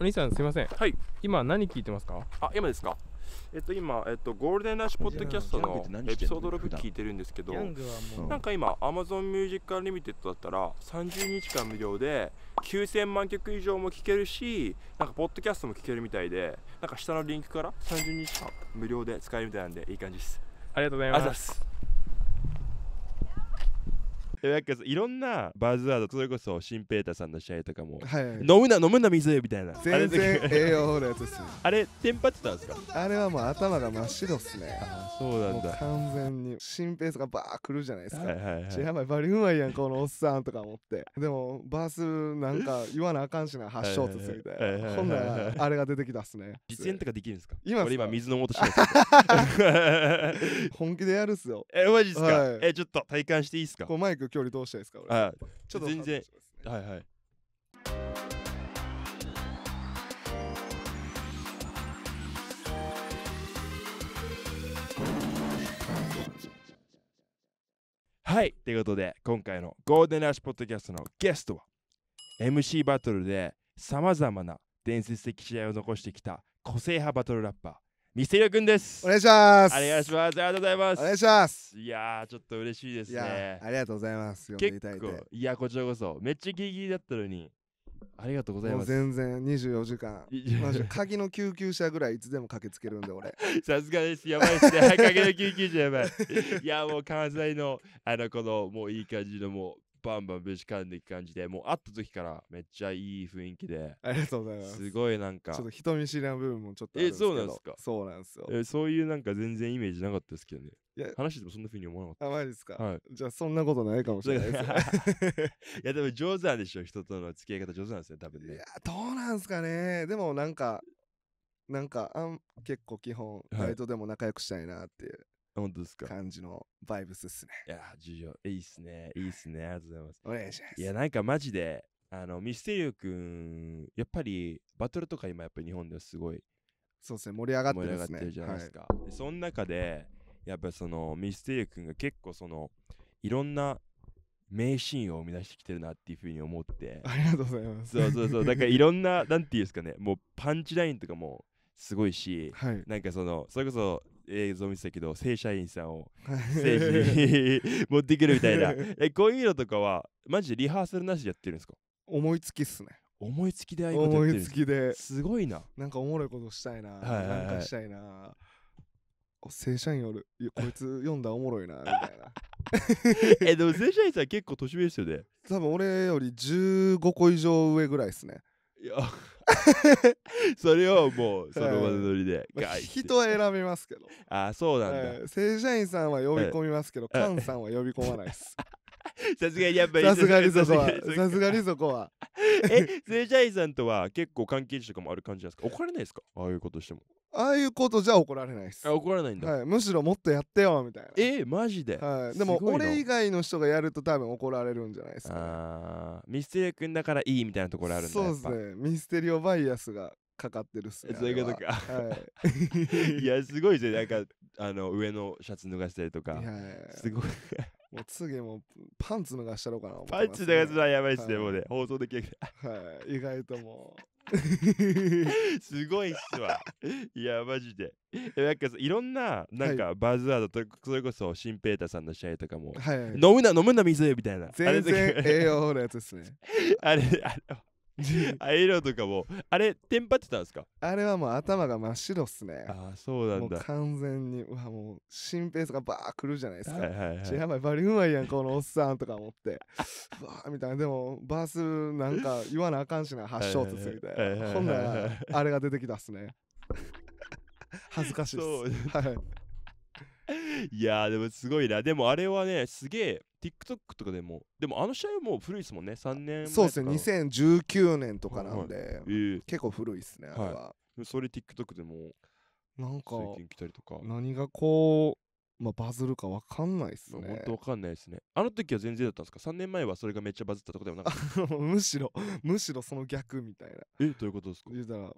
お兄さんすいませんはい今何聞いてますかあ今ですかえっと今、えっと、ゴールデンラッシュポッドキャストのエピソード6聞いてるんですけどなんか今 AmazonMusic Unlimited だったら30日間無料で9000万曲以上も聴けるしなんかポッドキャストも聴けるみたいでなんか下のリンクから30日間無料で使えるみたいなんでいい感じですありがとうございますなんかいろんなバズワードそれこそ新平太さんの試合とかも、はいはい、飲むな飲むな水みたいな全然栄養法のやつですね あれテンパってたんですかあれはもう頭が真っ白っすねあそうなんだ完全に新平太がバー来るじゃないですか、はいはいはい、やばいバリうまいやんこのおっさんとか思ってでもバースなんか言わなあかんしな発祥とつみたいほんならあれが出てきたっすね実演とかできるんですか今俺今水飲もうとしてます 本気でやるっすよ えマジっすか、はい、えちょっと体感していいっすかこうマイク距離どうしたいですか俺あちょっと、ね、全然はいはいはい、ということで今回のゴールデンラッシュポッドキャストのゲストは MC バトルでさまざまな伝説的試合を残してきた個性派バトルラッパミステリア君です。お願いします。ありがとうございます。お願いします。いやちょっと嬉しいですね。ありがとうございます。結構、いや、こちらこそ、めっちゃギリギリだったのに。ありがとうございます。全然二十四時間。鍵の救急車ぐらいいつでも駆けつけるんで、俺。さすがです。やばいですね。はい、鍵の救急車やばい。いや、もう関西の、あの、この、もういい感じの、もう、バンバンぶちかんでいく感じで、もう会った時からめっちゃいい雰囲気で、ありがとうございます。すごいなんか。ちょっと人見知りな部分もちょっとあるんですけど。え、そうなんですかそうなんですよ。え、そういうなんか全然イメージなかったですけどね。いや話してもそんなふうに思わなかった。あ、マジですか、はい、じゃあそんなことないかもしれないです、いや、でも上手なんでしょ、人との付き合い方上手なんですよ多分ね。いや、どうなんですかね。でもなんか、なんかあん結構基本、バイトでも仲良くしたいなっていう本当ですか。感じのバイブスっすね。いや、授業、いいっすね。いいっすね。ありがとうございます。お願いします。いや、なんかマジで、あの、ミステリオくん、やっぱりバトルとか今やっぱり日本ではすごい、そうですね、盛り上がってる、ね、盛り上がってるじゃないですか。はい、で、その中で、やっぱそのミステリオくんが結構その、いろんな名シーンを生み出してきてるなっていうふうに思ってありがとうございますそうそうそうだからいろんななんていうんですかねもうパンチラインとかもすごいし、はい、なんかそのそれこそ映像見てたけど正社員さんを正義に 持ってくるみたいなえこういうのとかはマジでリハーサルなしでやってるんですか思いつきっすね思いつきでああいうことやっ思てるんいですつきですごいななんかおもろいことしたいな、いはいはいなんかしたいな正社員おるいやこいつ 読んだおもろいなみたいな えでも正社員さん結構年上ですよね多分俺より15個以上上ぐらいっすねいや それをもうその場のノリで人は選びますけどあそうなんだ、正社員さんは呼び込みますけど、菅さんは呼び込まないですさすがにやっぱりさすがにそこはさすがにそこはえセジャイさんとは結構関係者とかもある感じなんですか怒られないですかああいうことしてもああいうことじゃ怒られないですあ怒らないんだ、はい、むしろもっとやってよみたいなえー、マジで、はい、でも俺以外の人がやると多分怒られるんじゃないですか、ああミステリオ君だからいいみたいなところあるんだそうですねミステリオバイアスがかかってるっすねそういうことか、はい、いやすごいですねなんかあの上のシャツ脱がしたりとか、はい、すごいもう次もパンツ脱がしたろうかな、ね、パンツ脱がすのはやばいっすね、はい、もうね放送できなはい意外ともう すごいっすわ。いや、マジで。なんかいろんな、なんか、はい、バズワードと、それこそ、新ンペータさんの試合とかも、はいはい、飲むな、飲むな、水みたいな。全然栄養のやつですね。あれ、あれ、イえろとかもあれテンパってたんですかあれはもう頭が真っ白っすねああそうなんだ完全にうわもう心配すがバーくるじゃないですか、はいはいはい、やばいバリうまいやんこのおっさんとか思って わあみたいなでもバースなんか言わなあかんしな 発祥とついてほんならあれが出てきたっすね恥ずかしいっすそう、はい いやーでもすごいなでもあれはねすげえ TikTok とかでもでもあの試合もう古いですもんね3年そうですね2019年とかなんで、はいはいえー、結構古いですねあれは、はい、それ TikTok でもなんか何がこう、まあ、バズるか分かんないっすねほんと分かんないですねあの時は全然だったんですか3年前はそれがめっちゃバズったとこではなかった むしろむしろその逆みたいなえどういうことですか言うたら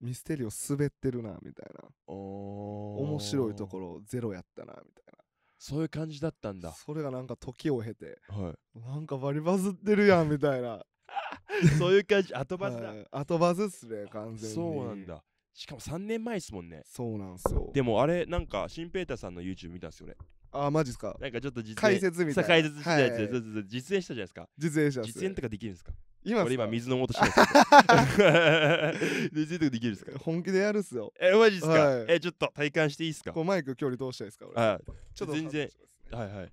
ミステリオ滑ってるなみたいな面白いところゼロやったなみたいなそういう感じだったんだそれがなんか時を経て、はい、なんかバリバズってるやんみたいな そういう感じ後バズだ、はい、後バズっすね完全にそうなんだしかも3年前ですもんねそうなんすよでもあれなんか新ペーターさんの YouTube 見たんすよ俺ああマジっすかなんかちょっと実演解説みたいな解説したやつ、はい、実演したじゃないですか実演した実演とかできるんですか今俺今水飲もうとしてます できるですか本気でやるっすよえマジっすか、はい、えちょっと体感していいっすかこうマイク距離どうしたいですか俺あちょっと全然、はいはい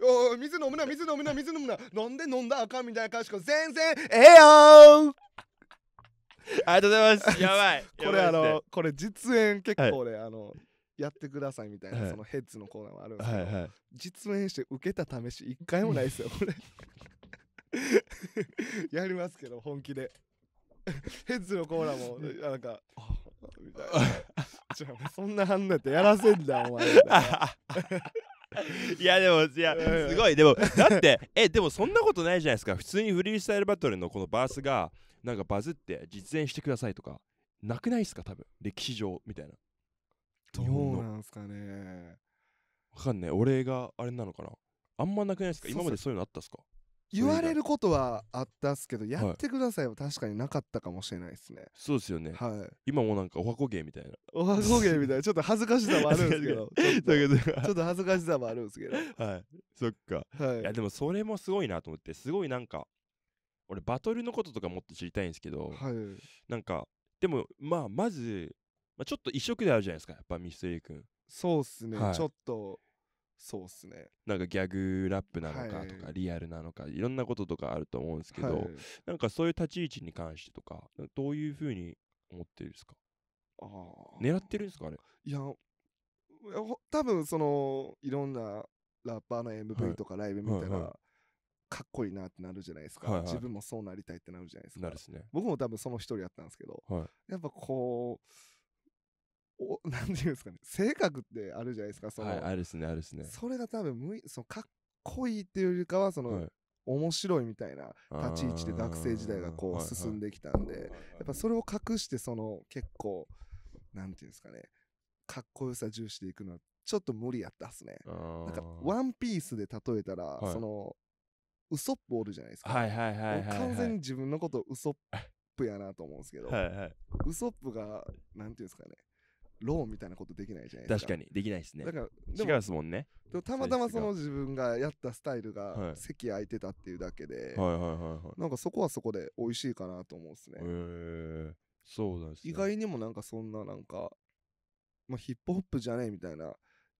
お水飲むな水飲むな水飲むな飲んで飲んだあかんみたいな感じか全然ええよありがとうございます やばいこれあのこれ実演結構俺、はい、あのやってくださいみたいな、はい、そのヘッズのコーナーもあるんですけど、はいはい、実演して受けた試し一回もないですよこれ やりますけど本気でヘッズのコーラもなんか「みたいなじゃそんな反応やってやらせんだお前」いやでもいやすごいでもだって えでもそんなことないじゃないですか普通にフリースタイルバトルのこのバースがなんかバズって実演してくださいとかなくないですか多分歴史上みたいなどうなんすかねわかんない俺があれなのかなあんまなくないですか今までそういうのあったっすか言われることはあったっすけどやってくださいは確かになかったかもしれないですね、そうですよね、はい、今もなんかおこ芸みたいなおはこ芸みたいなちょっと恥ずかしさもあるんですけど ちょっと恥ずかしさもあるんですけどはいそっか、はい、いやでもそれもすごいなと思ってすごいなんか俺バトルのこととかもっと知りたいんですけど、はい、なんかでもまあまず、まあ、ちょっと異色であるじゃないですかやっぱミステリー君そうっすね、はい、ちょっとそうっすねなんかギャグラップなのかとか、はい、リアルなのかいろんなこととかあると思うんですけど、はい、なんかそういう立ち位置に関してとかどういうふうに思ってるんですかあ狙ってるんですかあれいや多分そのいろんなラッパーの MV とかライブ見たら、はいはい、かっこいいなってなるじゃないですか、はいはい、自分もそうなりたいってなるじゃないですか、ね、僕も多分その一人やったんですけど、やっぱこうお、なんていうんですかね、性格ってあるじゃないですか、その。はい、あるっすね、あるっすね。それが多分、むその、かっこいいっていうよりかは、その、はい、面白いみたいな立ち位置で学生時代がこう進んできたんで、やっぱそれを隠してその結構なんていうんですかねかっこよさ重視でいくのはちょっと無理やったっすねなんかワンピースで例えたら、そのウソップおるじゃないですか、はいはいはい、完全に自分のことウソップやなと思うんですけど、ウソップがなんていうんですかねローみたいなことできないじゃないです確かにできないですねだから違でうですもんねでもたまたまその自分がやったスタイルが席空いてたっていうだけで、はいはいはいはいなんかそこはそこで美味しいかなと思うんですね、へえそうなんですね意外にもなんかそんななんか、まあ、ヒップホップじゃねえみたいな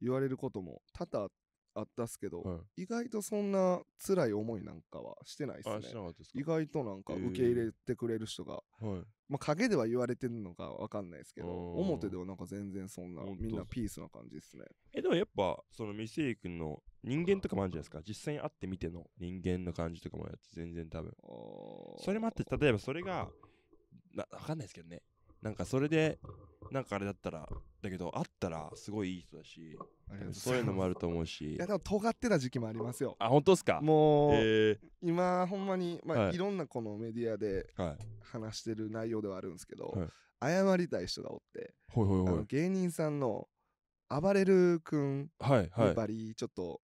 言われることも多々あっあったっすけど、はい意外とそんな辛い思いなんかはしてないあ、すねっす意外となんか受け入れてくれる人が、はい。まあ陰では言われてるのかわかんないですけど表ではなんか全然そんなみんなピースな感じですねえ、でもやっぱ、その未成君の人間とかもあるじゃないですか。実際に会ってみての人間の感じとかもやって、全然多分。それもあって、例えばそれが、なわかんないですけどね。なんかそれでなんかあれだったらだけどあったらすごいいい人だしそういうのもあると思うしいやでも尖ってた時期もありますよあ本当ですかもう、えー、今ほんまに、まあ、はい、いろんなこのメディアで話してる内容ではあるんですけど、はい、謝りたい人がおって、はいはいはい、芸人さんの暴れる君やっぱりちょっと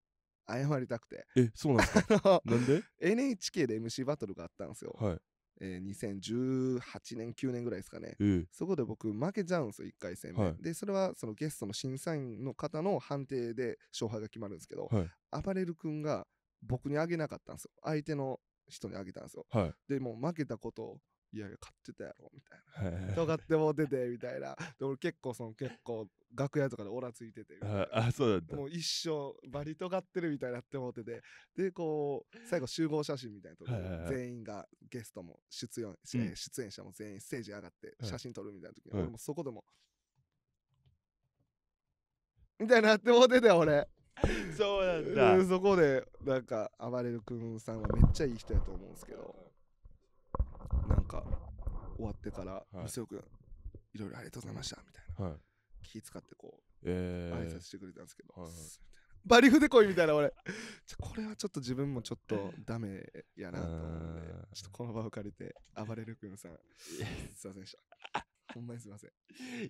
謝りたくて、えそうなんですか なんで NHK で MC バトルがあったんですよ、はい、えー、2018年9年ぐらいですかね、そこで僕負けちゃうんですよ1回戦目、はい、でそれはそのゲストの審査員の方の判定で勝敗が決まるんですけど、はい、暴れる君が僕にあげなかったんですよ相手の人にあげたんですよ、はい、でも負けたことをいやいや買ってたやろみたいなとかってもうててみたいなで俺結構その結構楽屋とかでオラついててあそうだったもう一生バリとってるみたいになって思っててでこう最後集合写真みたいなとこ全員がゲストも出演,、出演者も全員ステージ上がって写真撮るみたいな時に、俺もそこでも、みたいになってもうてて俺 そうなんだそこでなんかあばれる君さんはめっちゃいい人やと思うんですけどなんか終わってから店尾君、はい、ろいろありがとうございましたみたいな、はい、気使ってこう、えー、挨拶してくれたんですけど、はいはい、バリフで来いみたいな俺これはちょっと自分もちょっとダメやなと思うんでちょっとこの場を借りて暴れる君さんすいませんでしたほんまにすいません。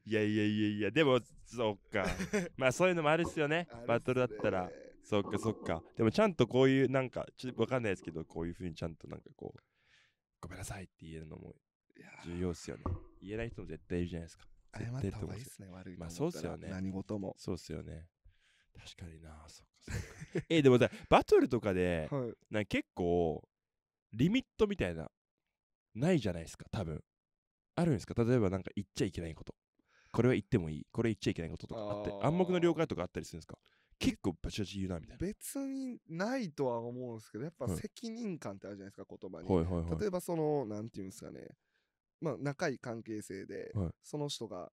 いやいやいやいや、でも、そっか。まあ、そういうのもあるっすよね。バトルだったら。そっかそっか。でも、ちゃんとこういう、なんか、ちょっとわかんないですけど、こういうふうにちゃんとなんかこう、ごめんなさいって言えるのも重要ですよね。言えない人も絶対いるじゃないですか。謝った方がいいですね、悪いまあそうっすよね。何事も。そうっすよね。確かにな、そっかそっか。えでもさ、バトルとかで、はい、な結構、リミットみたいな、ないじゃないですか、多分。あるんですか例えばなんか言っちゃいけないこと。これは言ってもいい。これ言っちゃいけないこととかあって、暗黙の了解とかあったりするんですか結構バチバチ言うなみたいな。別にないとは思うんですけどやっぱ責任感ってあるじゃないですか言葉に、はいはいはい。例えばそのなんていうんですかねまあ仲いい関係性で、はいその人が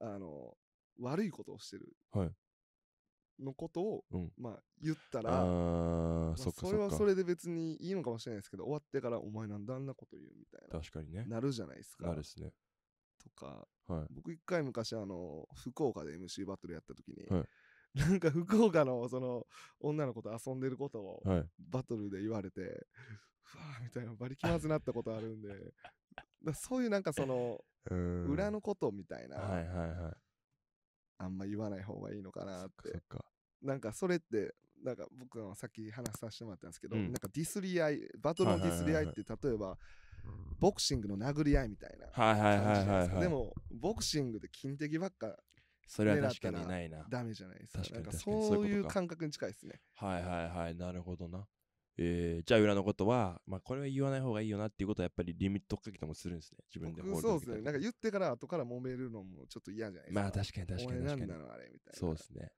あの悪いことをしてるはいのことを、うんまあ言ったらあまあそれはそれで別にいいのかもしれないですけど終わってから「お前なんであんなこと言う」みたい確かにね。ななるじゃないですか。なるですね。とかはい。僕一回昔あの福岡で MC バトルやった時に、はいなんか福岡のその女の子と遊んでることをバトルで言われて、ふわーみたいな馬力まずなったことあるんでだそういうなんかその 裏のことみたいな、はいはいはい。あんま言わない方がいいのかなっそそてっか。なんかそれってなんか僕のさっき話させてもらったんですけど、うんなんかディスり合いバトルのディスり合いって例えばボクシングの殴り合いみたいなはい感じですはい。でもボクシングで金的ばっかそれは確かにないな。ダメじゃないですか。確かに確かにそういう感覚に近いですね。はいはいはい、なるほどな。えー、じゃあ裏のことは、まあ、これは言わない方がいいよなっていうことはやっぱりリミットかけたもするんですね自分でそうですねなんか言ってから後から揉めるのもちょっと嫌じゃないですかまあ確かに確かに確かになのあれみたいなそうですね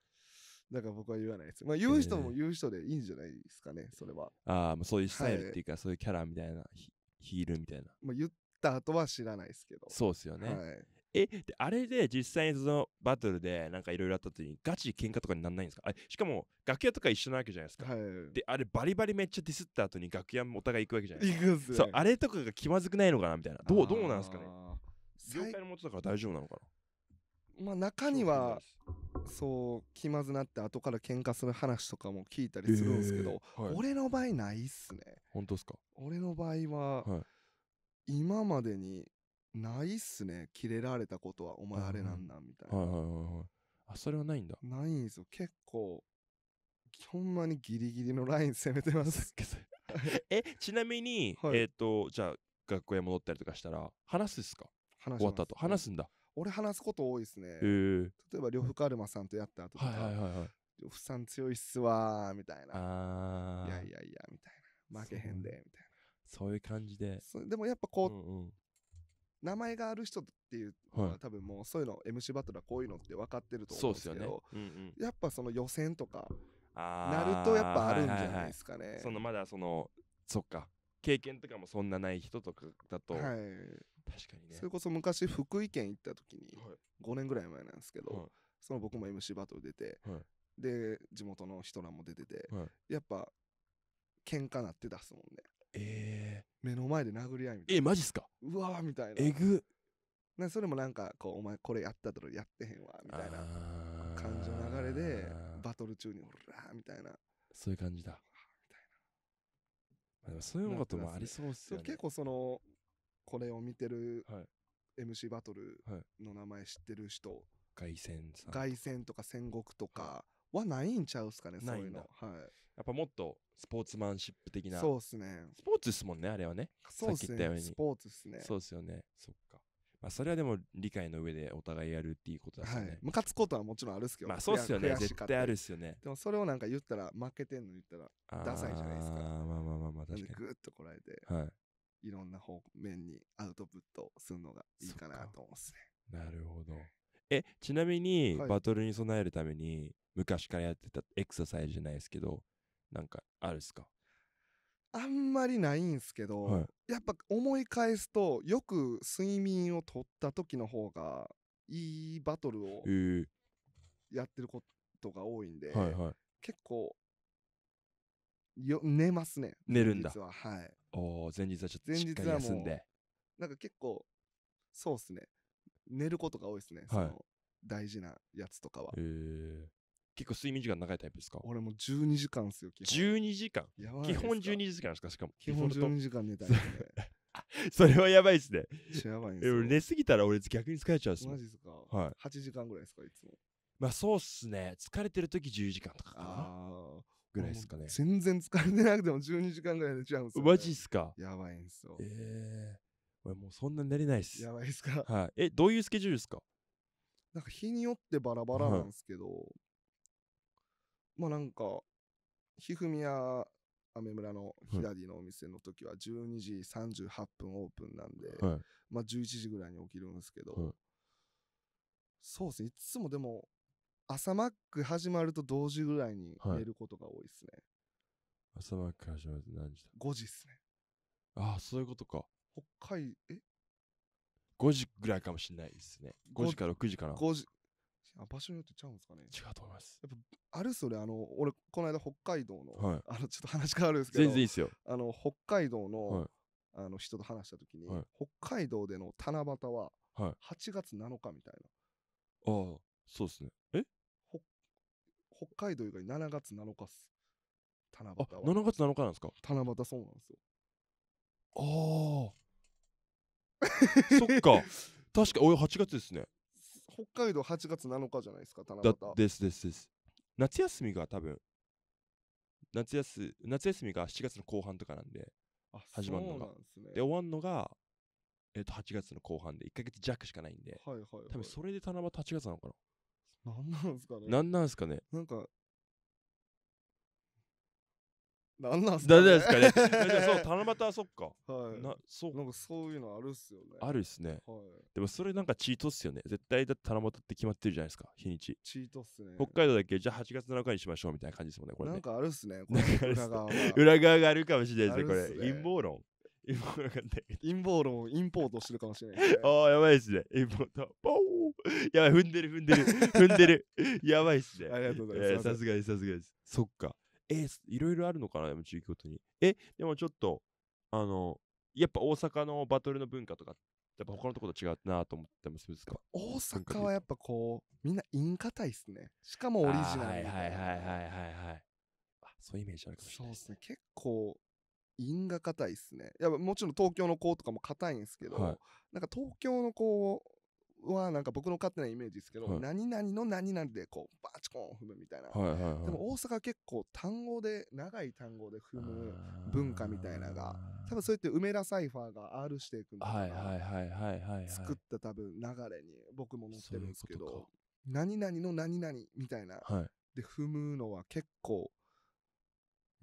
だから僕は言わないです。まあ、言う人も言う人でいいんじゃないですかね、それは。ああ、そういうスタイルっていうか、はい、そういうキャラみたいなヒ、ヒールみたいな。まあ、言った後は知らないですけど。そうですよね。はい、え、で、あれで実際にそのバトルでなんかいろいろあった時にガチ喧嘩とかになんないんですかあしかも楽屋とか一緒なわけじゃないですか。はい、で、あれバリバリめっちゃディスった後に楽屋もお互い行くわけじゃないですか。行くす、そう、あれとかが気まずくないのかなみたいな。どう、どうなんですかね業界のもとだから大丈夫なのかなまあ中にはそう気まずなって後から喧嘩する話とかも聞いたりするんですけど、えーはい、俺の場合ないっすね。本当っすか俺の場合は、はい、今までにないっすね。キレられたことは、お前あれなんだ、みたいな。はいはいはいはい。あ、それはないんだ。ないんですよ。結構、ほんまにギリギリのライン攻めてます。え、ちなみに、はい、えっ、ー、と、じゃあ、学校へ戻ったりとかしたら、話すっすか話終わったと。話すんだ。俺話すこと多いですね。えー、例えば、呂布カルマさんとやった後とか、はいはいはい、はい。呂布さん強いっすわみたいな。いやいやいや、みたいな。負けへんで、みたいな。そういう感じで。でもやっぱこう、うんうん、名前がある人っていうのは多分もうそういうの MC バトルはこういうのって分かってると思うんですけど、ねうんうん、やっぱその予選とかなるとやっぱあるんじゃないですかね。はいはいはい、そのまだそのそっか経験とかもそんなない人とかだと、はい、確かにねそれこそ昔福井県行った時に、はい、5年ぐらい前なんですけど、はい、その僕も MC バトル出て、はい、で地元の人らも出てて、やっぱ喧嘩なって出すもんねえー、目の前で殴り合いみたいなえマジっすかうわーみたいなえぐなそれもなんかこうお前これやったとやってへんわみたいな感じの流れでバトル中にほらーみたいなそういう感じだまあでもそういうこともありそうっすね結構そのこれを見てるはい MC バトルの名前知ってる人、凱旋さん凱旋とか戦国とかはないんちゃうすかねそういうのはいやっぱもっとスポーツマンシップ的なそうっすねスポーツっすもんねあれはねそうっすねスポーツっすねそうっすよねそっかまあそれはでも理解の上でお互いやるっていうことだしね、はい、つくことはもちろんあるっすけどまあそうっすよね絶対あるっすよねでもそれをなんか言ったら負けてんの言ったらダサいじゃないですかあまあまあまあまあ確かにグッとこらえてはいいろんな方面にアウトプットするのがいいかなと思うっすねなるほどえちなみに、バトルに備えるために昔からやってたエクササイズじゃないですけど、なんかあるっすかあんまりないんすけど、はい、やっぱ思い返すとよく睡眠をとった時の方がいいバトルをやってることが多いんで、はいはい、結構よ寝ますね寝るんだは、はい、お前日はちょっと前日はんでなんか結構そうっすね寝ることが多いですね、はい、その大事なやつとかは、えー、結構睡眠時間長いタイプですか俺もう12時間ですよ、基本。12時間やばい基本12時間ですかしかも。基本デフ12時間寝たいん それはやばいっすね。ちやばいえす俺寝すぎたら俺逆に疲れちゃうっすマジっすか、はい ?8 時間ぐらいですか、いつも。まあそうっすね。疲れてる時10時間とかかなああ。ぐらいっすかね。全然疲れてなくても12時間ぐらい寝ちゃうんすよ、ね。マジっすかやばいんですよえ。え俺もうそんな寝れないっすや。ばいっすか。はい。え、どういうスケジュールっすかなんか日によってバラバラなんですけど、まあなんかひふみや雨村のひらりのお店の時は12時38分オープンなんで、はい、まあ11時ぐらいに起きるんですけど、はい、そうですねいつもでも朝マック始まると同時ぐらいに寝ることが多いですね、はい、朝マック始まると何時だ ?5 時ですねああそういうことか北海え5時ぐらいかもしれないですね5時か6時かな 5, 5時あ場所によってちゃうんですかね違うと思いますやっぱあるっすよねあの俺この間北海道の、はい、あのちょっと話変わるんですけど全然いいっすよあの北海道の、はい、あの人と話した時に、はい、北海道での七夕は8月7日みたいな、ああそうっすねえ北海道以外7月7日っす七夕は7月7日なんですか七夕そうなんですよああそっか確かおい8月ですね北海道8月7日じゃないですか、七夕。ですですです。夏休みが多分夏休夏休みが7月の後半とかなんで、始まるのが。で、ね、で、終わるのが、えっ、ー、と、8月の後半で、1ヶ月弱しかないんで、多分それで七夕8月なのかな。なんなんすかね。なんなんすかね。なんか、なんなんすか、ね、ですかね そう七夕はそっか、はい、なそうなんかそういうのあるっすよねあるっすね、はい、でもそれなんかチートっすよね絶対だって七夕って決まってるじゃないですか日にちチートっすね北海道だけじゃあ8月7日にしましょうみたいな感じですもんねこれ、ね、なんかあるっすね 裏側裏側があるかもしれないですね、これ陰謀論陰謀論陰謀論をインポートしてるかもしれない、ね、ああやばいっすねインポートポーやばい踏んでる踏んでる踏んでる やばいっすねありがとうございますさすがですさすがですそっかえいろいろあるのかな、地域ごとに。え、でもちょっと、あの、やっぱ大阪のバトルの文化とか、やっぱ他のところと違うなと思ってますか大阪はやっぱこう、みんな陰たいっすね。しかもオリジナル。はいはいはいはいはいあ、そういうイメージあるかもしれない。そうですね。結構、陰が硬いっすね。やっぱもちろん東京の子とかも硬いんですけど、はい、なんか東京の子はなんか僕の勝手なイメージですけど、はい、何々の何々でこうバチコン踏むみたいな、はいはいはい、でも大阪結構単語で長い単語で踏む文化みたいなのが多分そうやって梅田サイファーが R していくはい。作った多分流れに僕も乗ってるんですけど何々の何々みたいな、はい、で踏むのは結構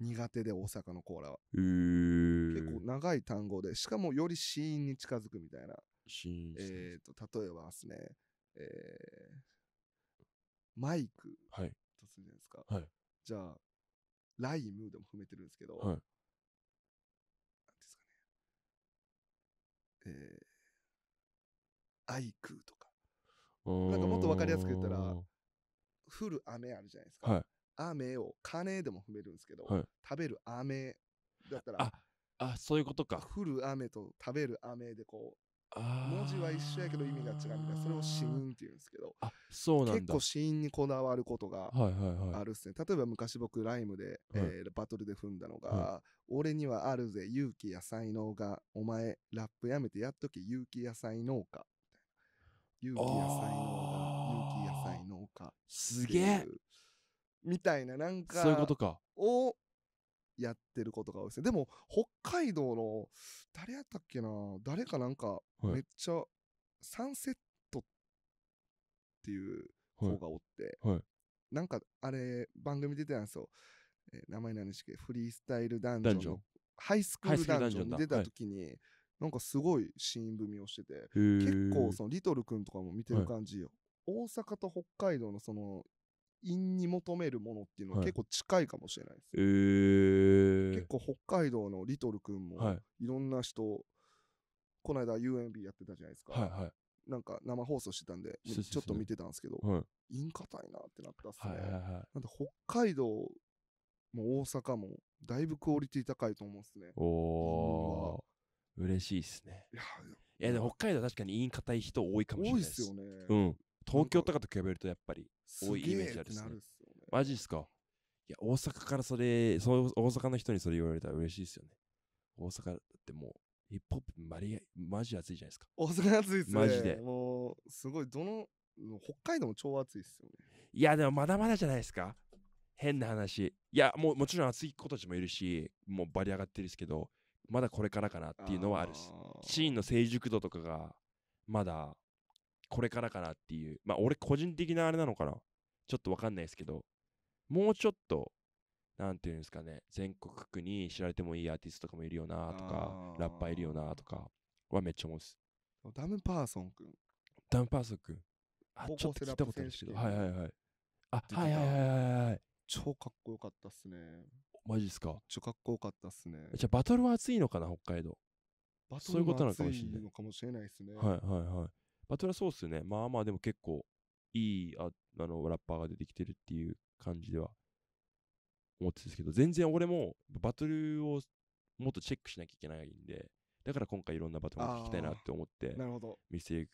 苦手で大阪のコーラは結構長い単語でしかもより死因に近づくみたいなえっ、と、例えばですね、えー、マイクとするじゃないですか。はい、じゃあ、ライムでも踏めてるんですけど、はい、ですかね、えー、アイクとか、なんかもっとわかりやすく言ったら、降る雨あるじゃないですか。はい、雨を金でも踏めるんですけど、はい、食べる雨だったらああそういうことか降る雨と食べる雨でこ文字は一緒やけど意味が違うみたいなそれを死因っていうんですけどそうなん結構死因にこだわることがあるっすね、例えば昔僕ライムで、はい、えー、バトルで踏んだのが、はい、俺にはあるぜ勇気や才能がお前ラップやめてやっとけ勇気や才能か」勇気や才能が勇気や才能か」すげえみたいななんかそういうことかやってることが多いですねでも北海道の誰やったっけな誰かなんかめっちゃ、サンセットっていう子がおって、はいはい、なんかあれ番組出てたんですよ、えー、名前何でしたっけフリースタイルダンジョンハイスクールダンジョンに出た時に、はい、なんかすごいシーン踏みをしてて結構そのリトル君とかも見てる感じ、大阪と北海道のその韻に求めるものっていうのは結構近いかもしれないです、はいえー、結構北海道のリトル君もいろんな人、はい、この間 UMB やってたじゃないですか、はいはい、なんか生放送してたんでちょっと見てたんですけど陰硬、はい、いなってなったっすね、はいはいはい、なんで北海道も大阪もだいぶクオリティ高いと思うんですねお嬉しいっすねいやでも北海道確かに陰硬い人多いかもしれないです多いっすよね、うん、東京とかと比べるとやっぱり多いイメージあるっすね。マジっすかいや、大阪からそれそう、大阪の人にそれ言われたら嬉しいっすよね。大阪ってもう、ヒップホップマリマジ熱いじゃないですか。大阪熱いっすね。マジで。もう、すごい、どの、北海道も超熱いっすよね。いや、でもまだまだじゃないですか。変な話。いや、もうもちろん熱い子たちもいるし、もうバリ上がってるですけど、まだこれからかなっていうのはあるし、シーンの成熟度とかが、まだこれからかなっていう、まあ俺個人的なあれなのかな。ちょっとわかんないですけど、もうちょっと、なんていうんですかね、全国区に知られてもいいアーティストとかもいるよなとか、ラッパーいるよなとかはめっちゃ思うす。ダムパーソンくん。ダムパーソンくん。あ、ちょっと聞いたことあるんですけど。はいはいはい。あ、はいはいはいはい。超かっこよかったっすね。マジっすか超かっこよかったっすね。じゃあバトルは熱いのかな、北海道。バトルはといのかもしれないですね。はいはいはい。まあ、それはそうっすね。まあまあ、でも結構、いいああのラッパーが出てきてるっていう感じでは思ってたんですけど、全然俺もバトルをもっとチェックしなきゃいけないんで、だから今回いろんなバトルを聞きたいなって思って、なるほど。ミス君、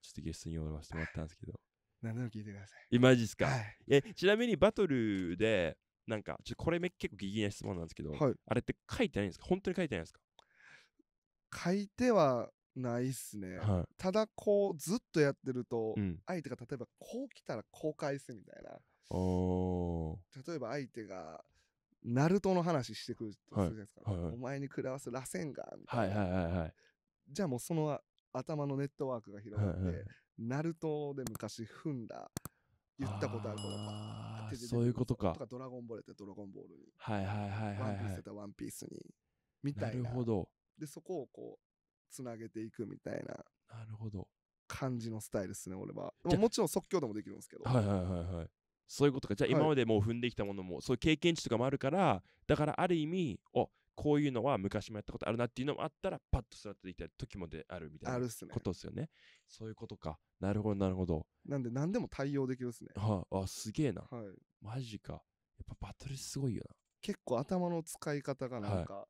ちょっとゲストに呼ばせてもらったんですけど。何でも聞いてください。マジっすか、はい、えちなみにバトルで、なんか、ちょこれめ結構ギリギリな質問なんですけど、はい、あれって書いてないんですか本当に書いてないんですか書いてはないっすね、はい、ただこうずっとやってると、うん、相手が例えばこう来たらこう返すみたいな例えば相手がナルトの話してくるとするじゃないですか、はいはいはい、お前に食らわす螺旋がみたいな、はいはいはいはい、じゃあもうその頭のネットワークが広がって、はいはい、ナルトで昔踏んだ言ったことあることかそういうことかとかドラゴンボールってドラゴンボールにはいはいはいはい、はい、ワンピースだったワンピースにみたいななるほどでそこをこうつなげていくみたいななるほど感じのスタイルですね俺はももちろん即興でもできるんですけどはいはいはいはいそういうことかじゃあ今までもう踏んできたものも、はい、そういう経験値とかもあるからだからある意味おこういうのは昔もやったことあるなっていうのもあったらパッと育てていきたい時もであるみたいなことですよね、ね、そういうことかなるほどなるほどなんで何でも対応できるですねはああすげえな、はい、マジかやっぱバトルすごいよな結構頭の使い方がなんか、はい、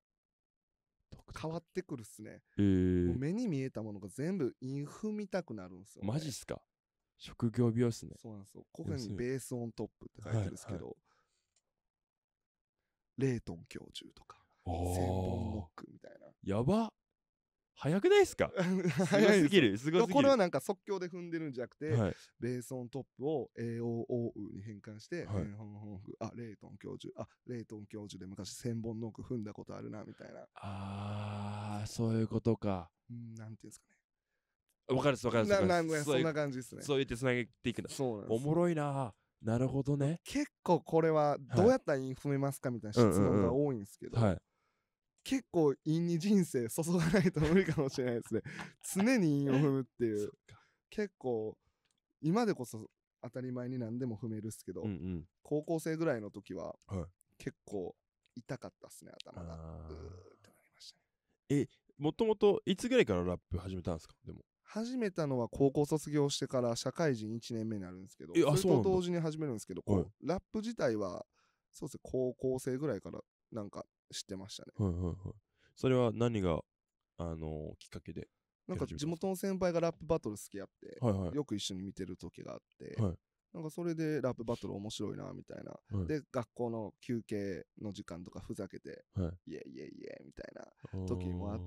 変わってくるっすね、えー、目に見えたものが全部インフみたくなるんですよ、ね、マジっすか職業病っすねそうなんですよここにベースオントップって書いてるんですけど、はいはい、レートン教授とか千本ノックみたいなやば早くないっすか早すぎるすごすぎるこれはなんか即興で踏んでるんじゃなくて、はい、ベースオントップを AOOU に換して、はい、あレイトン教授あレイトン教授で昔千本の奥踏んだことあるなみたいなあーそういうことかなんていうんですかねわかるですわかるですなそんな感じですねそう言ってつなげていくそうなんおもろいななるほどね結構これはどうやったらイ踏めますかみたいな質問が多いんですけど、はい結構陰に人生注がないと無理かもしれないですね常に陰を踏むっていう 結構今でこそ当たり前に何でも踏めるっすけど、うんうん、高校生ぐらいの時は、はい、結構痛かったっすね頭がうってなりましたねえもともといつぐらいからラップ始めたんですかでも始めたのは高校卒業してから社会人1年目になるんですけどそれと同時に始めるんですけどはい、ラップ自体はそうですね高校生ぐらいからなんか知ってましたね、はいはいはい、それは何があのー、きっかけでなんか地元の先輩がラップバトル好きやって、はいはい、よく一緒に見てる時があって、はい、なんかそれでラップバトル面白いなみたいな、はい、で学校の休憩の時間とかふざけて、はい、イエイエイイエイみたいな時もあっ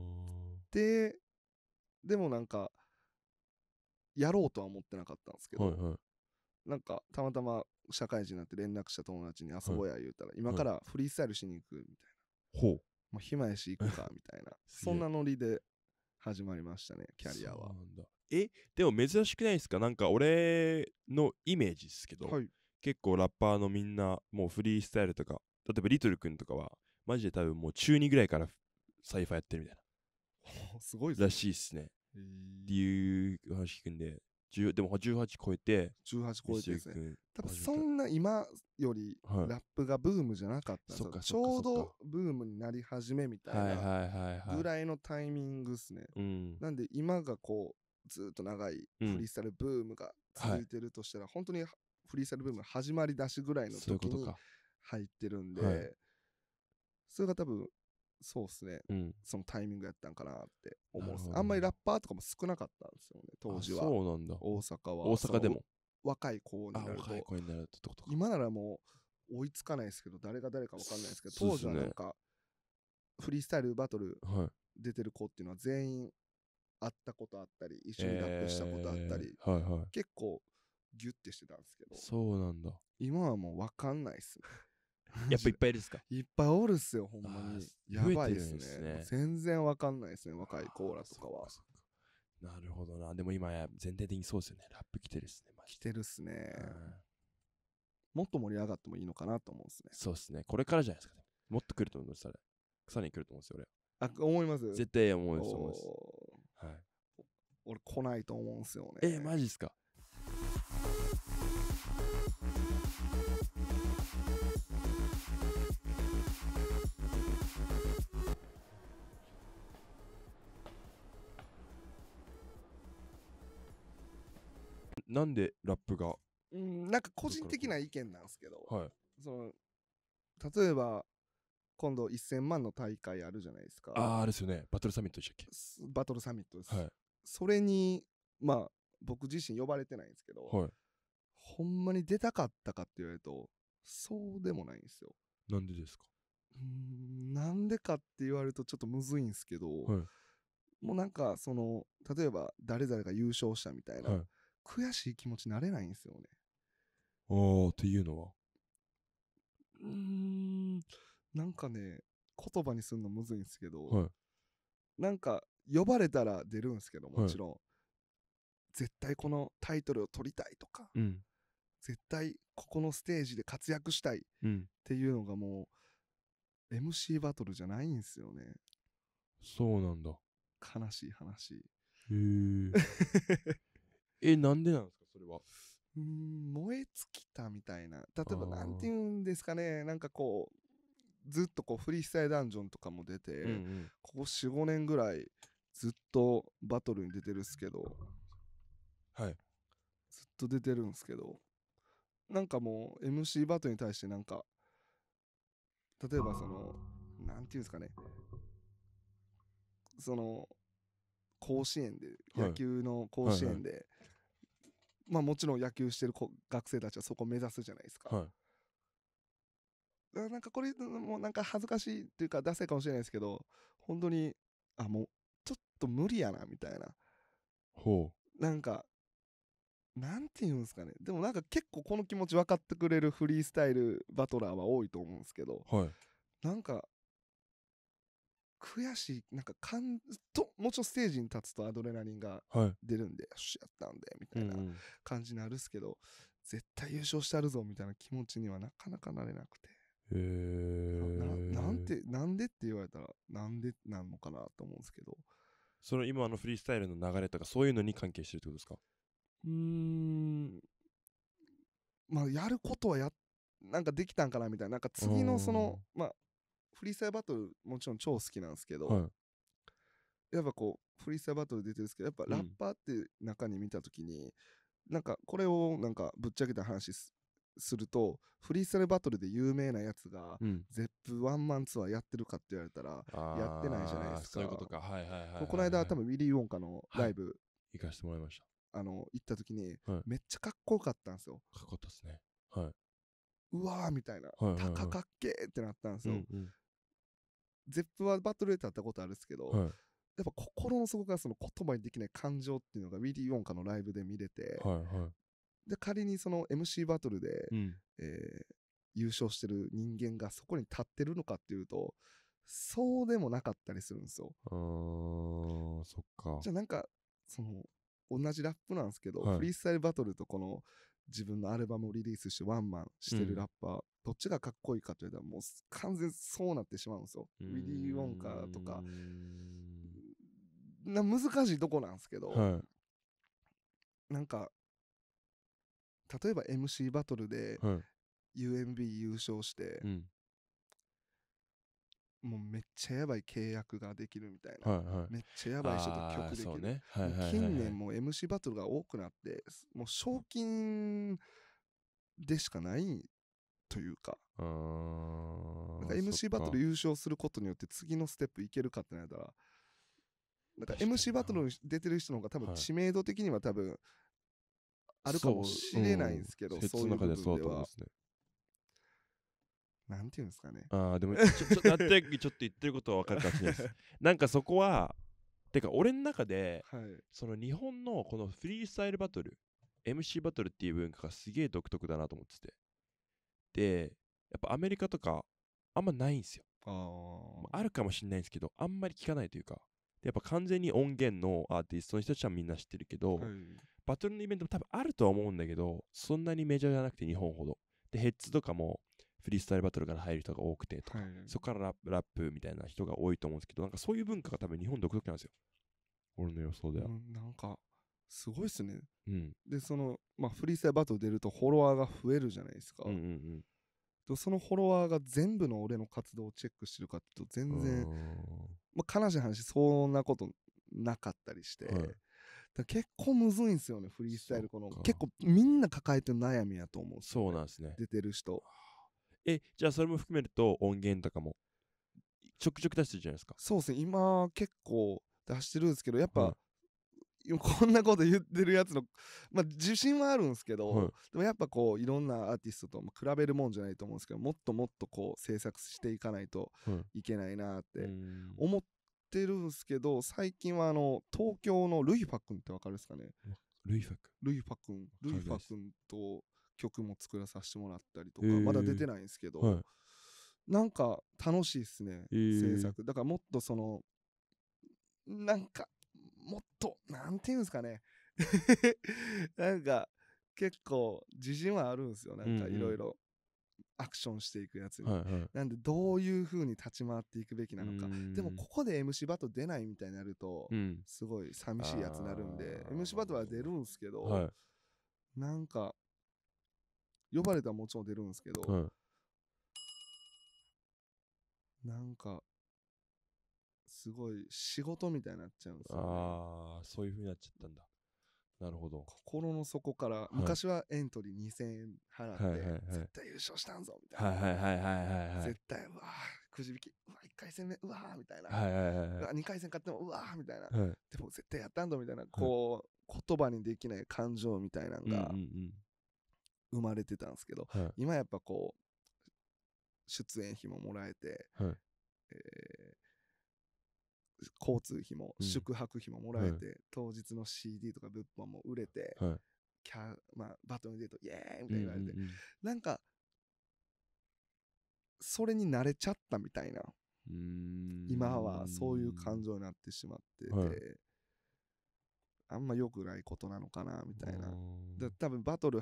てでもなんかやろうとは思ってなかったんですけど、はいはい、なんかたまたま社会人になって連絡した友達に遊ぼうや言うたら、今からフリースタイルしに行くみたいな、ほう、まあ、暇やし行くかみたいな そんなノリで始まりましたねキャリアはえでも珍しくないですかなんか俺のイメージですけど、はい、結構ラッパーのみんなもうフリースタイルとか例えばリトル君とかはマジで多分もう中2ぐらいからサイファーやってるみたいな すごいらしいっすねっていう話聞くんででも18超えて。18超えてですね。多分そんな今よりラップがブームじゃなかったはい、ちょうどブームになり始めみたいなぐらいのタイミングですね、なんで今がこうずっと長いフリースタイルブームが続いてるとしたら、うん、本当にフリースタイルブーム始まりだしぐらいの時に入ってるんでそれが多分そうっすね、うん、そのタイミングやったんかなって思うあんまりラッパーとかも少なかったんですよね当時はそうなんだ大阪は大阪でも若い子になると若い子になるってことか今ならもう追いつかないですけど誰が誰か分かんないですけど当時はなんか、フリースタイルバトル出てる子っていうのは全員会ったことあったり一緒にラップしたことあったり、えーはいはい、結構ギュッてしてたんですけどそうなんだ今はもう分かんないっすね やっぱいっぱいいるですかいっぱいおるっすよ、ほんまに。やばいですね。すね全然わかんないですね、若いコーラとかは。なるほどな。でも今や全体的にそうですよね。ラップ来てるっすね。来てるっすね。もっと盛り上がってもいいのかなと思うんですね。そうっすね。これからじゃないですか、ね。もっと来ると思うんですよ、さらに来ると思うんですよ、俺。あ、思います絶対思うんです、思います。はい。俺来ないと思うんすよね。えー、マジっすかなんでラップがうんなんか個人的な意見なんですけど、はいその例えば今度1000万の大会あるじゃないですかあああれですよねバトルサミットでしたっけバトルサミットです、はいそれにまあ僕自身呼ばれてないんですけど、はほんまに出たかったかって言われるとそうでもないんですよなんでですかうんなんでかって言われるとちょっとむずいんですけど、はいもうなんかその例えば誰々が優勝したみたいな、はい悔しい気持ちになれないんですよね。ああ、っていうのはうーん、なんかね、言葉にするのむずいんですけど、はい。なんか呼ばれたら出るんですけど、もちろん、絶対このタイトルを取りたいとか、うん。絶対ここのステージで活躍したいっていうのがもう、MC バトルじゃないんですよね。そうなんだ。悲しい話。へえ。え、なんでなんですか、それは。うん、燃え尽きたみたいな。例えば、なんていうんですかね、なんかこう、ずっとこうフリースタイルダンジョンとかも出て、うんうん、ここ45年ぐらいずっとバトルに出てるっすけどはいずっと出てるんすけどなんかもう MC バトルに対してなんか例えばその何て言うんですかねその甲子園で、野球の甲子園でまあ、もちろん野球してる学生たちはそこを目指すじゃないですか。はい、なんかこれもうなんか恥ずかしいっていうかダせいかもしれないですけど本当にあもうちょっと無理やなみたいな。ほうなんかなんていうんですかねでもなんか結構この気持ち分かってくれるフリースタイルバトラーは多いと思うんですけど、はい、なんか悔しい、なんか感と、もうちょっとステージに立つとアドレナリンが出るんで、よし、やったんで、みたいな感じになるっすけど、うんうん、絶対優勝してあるぞ、みたいな気持ちにはなかなかなれなくて。へななんて、なんでって言われたら、なんでなんのかなと思うんですけど。その今のフリースタイルの流れとか、そういうのに関係してるってことですかうーん。まあ、やることはやなんかできたんかなみたいな、なんか次のその、まあ、フリースタイルバトルもちろん超好きなんですけど、はい、やっぱこうフリースタイルバトル出てるんですけどやっぱラッパーって中に見た時に、うん、なんかこれをなんかぶっちゃけた話するとフリースタイルバトルで有名なやつが、うん、ゼップワンマンツアーやってるかって言われたらやってないじゃないですかそういうことかはいはいはい、はい、この間多分ウィリー・ウォンカのライブ、はい、行かせてもらいましたあの行った時に、はい、めっちゃかっこよかったんですよかっこよかったですねはいうわーみたいな、はいはいはい、高かっけーってなったんですよ、うんうん、ゼップはバトルでやったことあるんですけど、はいやっぱ心の底からその言葉にできない感情っていうのがウィリー・ウォンカのライブで見れて、はいはい、で仮にその MC バトルで、うん、えー、優勝してる人間がそこに立ってるのかっていうとそうでもなかったりするんですよ。あーそっかじゃあなんかその同じラップなんですけど、はい、フリースタイルバトルとこの自分のアルバムをリリースしてワンマンしてるラッパー、どっちがかっこいいかというともう完全そうなってしまうんですよ。ウィリー・ウォンカーとかな難しいとこなんですけど、はい、なんか例えば MC バトルで UMB 優勝して、はい、もうめっちゃやばい契約ができるみたいな、はいはい、めっちゃやばい人と曲できる、ねはい近年もう MC バトルが多くなってもう賞金でしかないというかなんか MC バトル優勝することによって次のステップいけるかってなったらなんか MC バトルに出てる人の方が多分知名度的には多分あるかもしれないんですけど、そういう部分では。なんていうんですかね。ああ、でも、ちょっと、なっとなくちょっと言ってることは分かったないです。なんかそこは、てか俺の中で、はい、その日本のこのフリースタイルバトル、MC バトルっていう文化がすげえ独特だなと思ってて。ってやっぱアメリカとかあんまないんですよあるかもしれないんですけどあんまり聞かないというかやっぱ完全に音源のアーティストの人たちはみんな知ってるけど、はい、バトルのイベントも多分あるとは思うんだけどそんなにメジャーじゃなくて日本ほどでヘッズとかもフリースタイルバトルから入る人が多くてとか、はい、そこからラップみたいな人が多いと思うんですけどなんかそういう文化が多分日本独特なんですよ俺の予想では、うん、なんかすごいっすね、うん、でその、まあ、フリースタイルバトル出るとフォロワーが増えるじゃないですか、うんうんうんそのフォロワーが全部の俺の活動をチェックしてるかっていうと全然まあ悲しい話そんなことなかったりして、はい、結構むずいんですよねフリースタイルこの結構みんな抱えてる悩みやと思う、ね、そうなんですね出てる人えじゃあそれも含めると音源とかもちょくちょく出してるじゃないですかそうですね今結構出してるんですけどやっぱ、はい、こんなこと言ってるやつの、まあ、自信はあるんですけど、はい、でもやっぱこういろんなアーティストと比べるもんじゃないと思うんですけどもっともっとこう制作していかないといけないなって思ってるんですけど最近はあの東京のルイファ君ってわかるですかねルイファ君ルイファ君ルイファ君と曲も作らさせてもらったりとか、えー、まだ出てないんですけど、はい、なんか楽しいっすね、えー、制作だからもっとそのなんかもっと、なんていうんですかね。なんか、結構自信はあるんですよ。なんかいろいろアクションしていくやつに。なんで、どういう風に立ち回っていくべきなのか。でも、ここで MC バト出ないみたいになると、すごい寂しいやつになるんで、MC バトは出るんですけど、はい、なんか、呼ばれたらもちろん出るんですけど、はい、なんか、すごい仕事みたいになっちゃうんですよ、ね、ああそういうふうになっちゃったんだなるほど心の底から、昔はエントリー2000円払って、はい絶対優勝したんぞみたいな、はいはいはいはい、絶対うわくじ引きうわ1回戦目うわみたいな、はいはいはい2回戦勝ってもうわみたいな、はい、でも絶対やったんだみたいなこう、言葉にできない感情みたいなのが生まれてたんですけど、今やっぱこう出演費ももらえて、はいえー交通費も宿泊費ももらえて、当日の CD とか物販も売れて、キャまあ、バトルデートイエーイみたい言われて、なんかそれに慣れちゃったみたいな今はそういう感情になってしまってて、はい、あんま良くないことなのかなみたいな多分バトル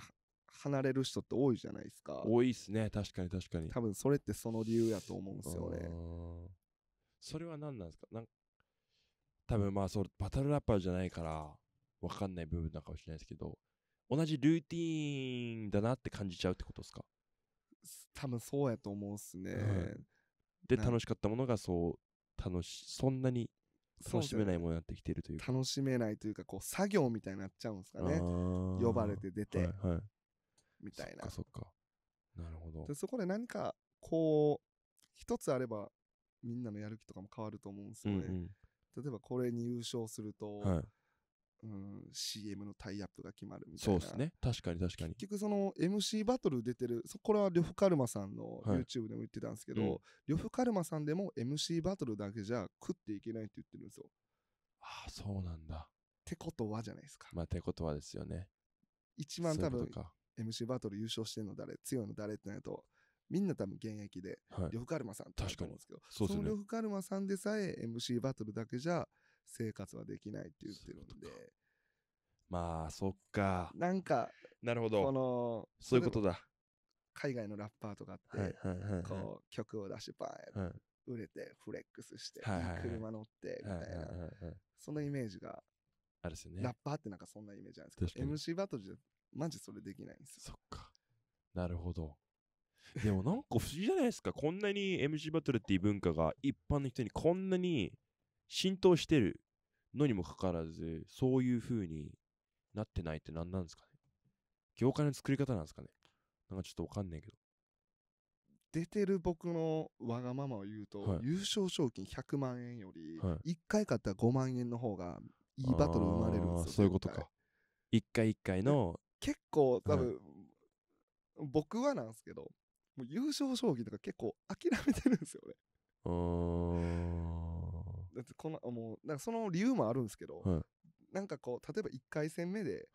離れる人って多いじゃないですか多いっすね確かに確かに多分それってその理由やと思うんですよねそれは何なんですかなん多分まあそうバトルラッパーじゃないから分かんない部分なのかもしれないですけど同じルーティーンだなって感じちゃうってことですか多分そうやと思うっすね、うん、で楽しかったものがそう楽しそんなに楽しめないものになってきてるというか楽しめないというかこう作業みたいになっちゃうんですかね呼ばれて出て、はいはい、みたいなそっかなるほどでそこで何かこう一つあればみんなのやる気とかも変わると思うんですよね、うんうん例えばこれに優勝すると、はいうん、CM のタイアップが決まるみたいなそうですね確かに確かに結局その MC バトル出てるそこれは呂布カルマさんの YouTube でも言ってたんですけど呂布、はい、うん、カルマさんでも MC バトルだけじゃ食っていけないって言ってるんですよああそうなんだってことはじゃないですかまあてことはですよね一番多分 MC バトル優勝してんの誰強いの誰ってなるとみんな多分現役で、はい、呂布カルマさんってに思うんですけど、そ,、ね、その呂布カルマさんでさえ MC バトルだけじゃ生活はできないって言ってるんで。まあ、そっか。なんか、なるほど。この、そういうことだ。海外のラッパーとかって、こう、曲を出してバーン、はい、売れて、フレックスして、車乗って、みたいな、そのイメージが、あるすよね。ラッパーってなんかそんなイメージなんですけど、MC バトルじゃ、マジそれできないんですよ。そっか。なるほど。でもなんか不思議じゃないですか。こんなに MC バトルっていう文化が一般の人にこんなに浸透してるのにもかかわらず、そういう風になってないって何なんですかね。業界の作り方なんですかね。なんかちょっとわかんないけど。出てる僕のわがままを言うと、はい優勝賞金100万円より、1回買ったら5万円の方がいいバトル生まれるんですよ。あそういうことか。。一回一回の、結構多分、僕はなんですけどもう優勝将棋とか結構諦めてるんですよね。だってこのもうなんかその理由もあるんですけど、はい、なんかこう例えば1回戦目で、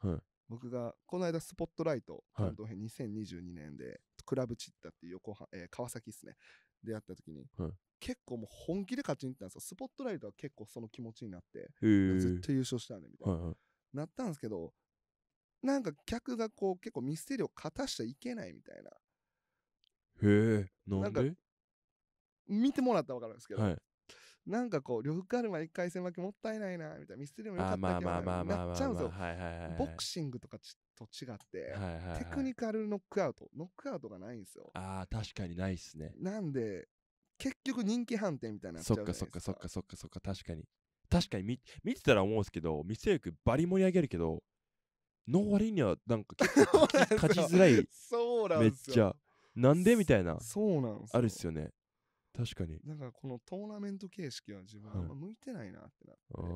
僕がこの間「スポットライト」関東編2022年でクラブチッタっていう横は、えー、川崎ですね出会った時に、はい、結構もう本気で勝ちにいったんですよスポットライトは結構その気持ちになってずっと優勝したねみたいな、はいはい、なったんですけどなんか客がこう結構ミステリを勝たしちゃいけないみたいなへえなんで見てもらったら分かるんですけど、はい、なんかこう呂布カルマ一回戦負けもったいないなみたいなミステリもよかったけどなっちゃうんですよ、はいはいはい、ボクシングとかと違って、はいはいはい、テクニカルノックアウトノックアウトがないんですよあ確かにないっすねなんで結局人気判定みたいなそっかそっかそっかそっかそっか確かに確かに見見てたら思うんですけどミ未成育バリ盛り上げるけどの割にはなんか結構勝ちづらいそうなんですよめっちゃなんでみたいなそうなんすあるっすよね確かになんかこのトーナメント形式は自分は向いてないなってなって、はい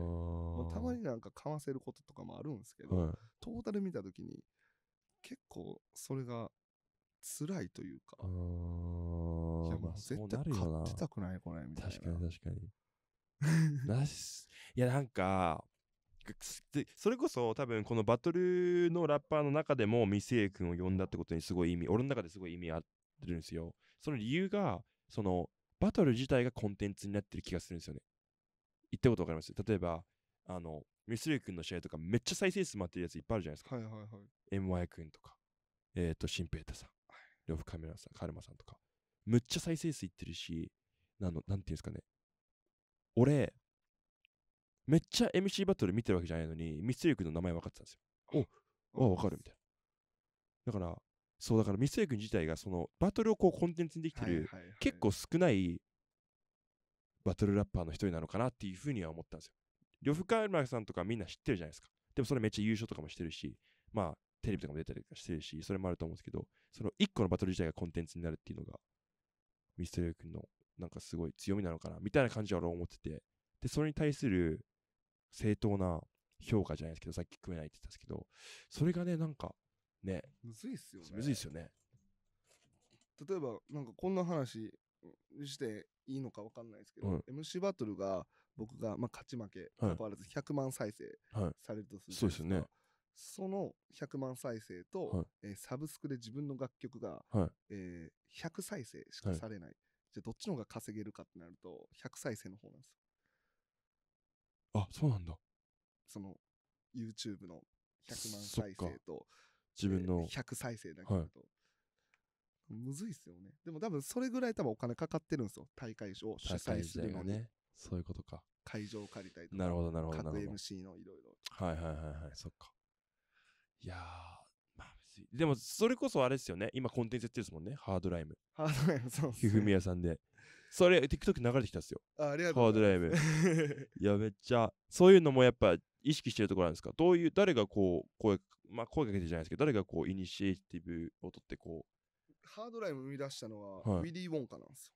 まあ、たまになんかかわせることとかもあるんですけど、はい、トータル見たときに結構それが辛いというかあいやもう絶対買ってたくないこれみたいな確かに確かになし いやなんかでそれこそ多分このバトルのラッパーの中でもミ未イ君を呼んだってことにすごい意味俺の中ですごい意味あってるんですよその理由がそのバトル自体がコンテンツになってる気がするんですよね言ったこと分かります例えばあのミスレイ君の試合とかめっちゃ再生数回ってるやついっぱいあるじゃないですか。はいはいはい。MY 君とか、えっ、ー、と、シンペータさん、はい、呂布カメラさん、カルマさんとか、むっちゃ再生数いってるし、の、なんていうんですかね。俺、めっちゃ MC バトル見てるわけじゃないのに、ミステリー君の名前分かってたんですよ。おあ、分かるみたいな。だから、そうだからミステリー君自体がそのバトルをこうコンテンツにできてる、結構少ないバトルラッパーの一人なのかなっていうふうには思ったんですよ。呂布カルマさんとかみんな知ってるじゃないですか。でもそれめっちゃ優勝とかもしてるし、まあテレビとかも出たりしてるし、それもあると思うんですけど、その1個のバトル自体がコンテンツになるっていうのが、ミステリー君のなんかすごい強みなのかなみたいな感じは俺思ってて、で、それに対する正当な評価じゃないですけど、さっき食えないって言ったんですけど、それがね、なんか、ね。むずいっすよね。むずいっすよね。例えば、なんかこんな話していいのかわかんないですけど、うん、MC バトルが僕が、まあ、勝ち負け、関わらず100万再生されるとするじですはいはい、そうですね。その100万再生と、はい、えー、サブスクで自分の楽曲が、はい、えー、100再生しかされない、じゃあどっちの方が稼げるかってなると100再生の方なんですよ。あそうなんだその YouTube の100万再生と自分の、えー、100再生だけだと、はい、むずいっすよねでも多分それぐらい多分お金かかってるんですよ大会を主催するのに、ね、そういうことか会場を借りたいとかなるほどなるほど各 MC のいろいろはいはいはいはいそっかいやまあでもそれこそあれですよね今コンテンツやってるですもんねハードライムハードライムそうひふみやさんでそれ TikTok 流れてきたんですよあありがとハうーごドざラいイますブ いやめっちゃそういうのもやっぱ意識してるところなんですかどういう誰がこう声,、まあ、声かけてじゃないですけど誰がこうイニシエティブを取ってこうハードライブ生み出したのは、はいウィリー・ウォンカなんですよ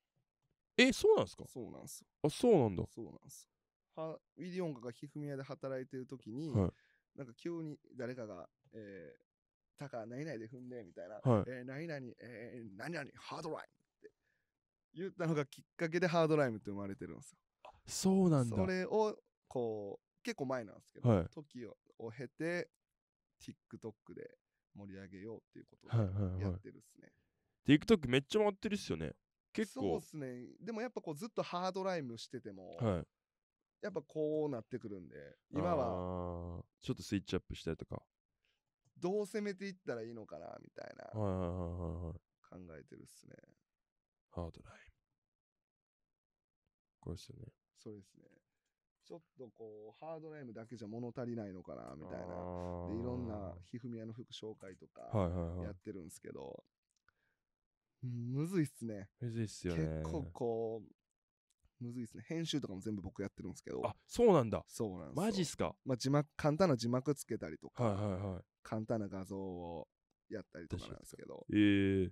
えそうなんですかそうなんですよあそうなんだそうなんですよはウィリー・ウォンカがひふみやで働いてる時に、はいなんか急に誰かが「えー、たか、何々で踏んで」みたいな「はいえー何々、えー何々ハードライブ」言ったのがきっかけでハードライムって生まれてるんですよそうなんだそれをこう結構前なんですけど、はい、時をを経て TikTok で盛り上げようっていうことをやってるっすね、はいはいはい、TikTok めっちゃ回ってるっすよね結構そうっすねでもやっぱこうずっとハードライムしてても、はい、やっぱこうなってくるんで今はちょっとスイッチアップしたりとかどう攻めていったらいいのかなみたいな考えてるっすねハードライムこですね。そうですね。ちょっとこう、ハードネームだけじゃ物足りないのかな、みたいな。で、いろんなひふみやの服紹介とかはいはいやってるんですけど、むずいっすね。むずいっすよね。結構こう、むずいっすね。編集とかも全部僕やってるんですけど、あそうなんだ。そうなんですよマジっすか。まあ、字幕、簡単な字幕つけたりとか、はいはいはい。簡単な画像をやったりとかなんですけど、ええ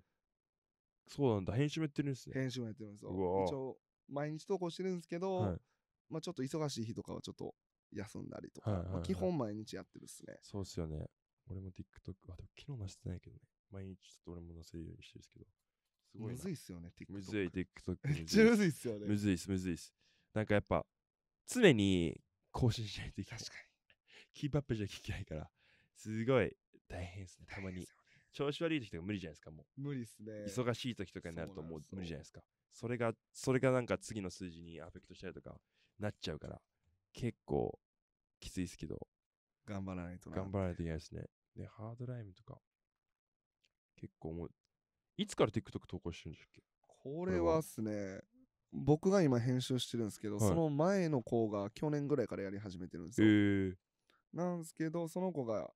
そうなんだ。編集もやってるんですね。編集もやってるんですよ。一応、毎日投稿してるんですけど、はい、まあ、ちょっと忙しい日とかはちょっと休んだりとか、まあ、基本毎日やってるっすね。そうっすよね。俺も TikTok、あ、でも昨日はしてないけどね。毎日ちょっと俺も載せるようにしてるんですけど。すごいむずいっすよね、TikTok。むずい、TikTok。めっちゃむずいっすよね。むずいっす、むずいっす。なんかやっぱ、常に更新しないといけない。確かに。キープアップじゃ聞けないから、すごい大変っすね、たまに。ね、調子悪い時とか無理じゃないですか、もう。無理っすね。忙しい時とかになるともう無理じゃないですか。それが、それがなんか次の数字にアフェクトしたりとかなっちゃうから、結構きついですけど。頑張らないとな。頑張らないといけないですね。で、ハードライムとか、結構もう、いつから TikTok 投稿してるんですっけこれはっすね、僕が今編集してるんですけど、はい、その前の子が去年ぐらいからやり始めてるんですよ。えー、なんですけど、その子が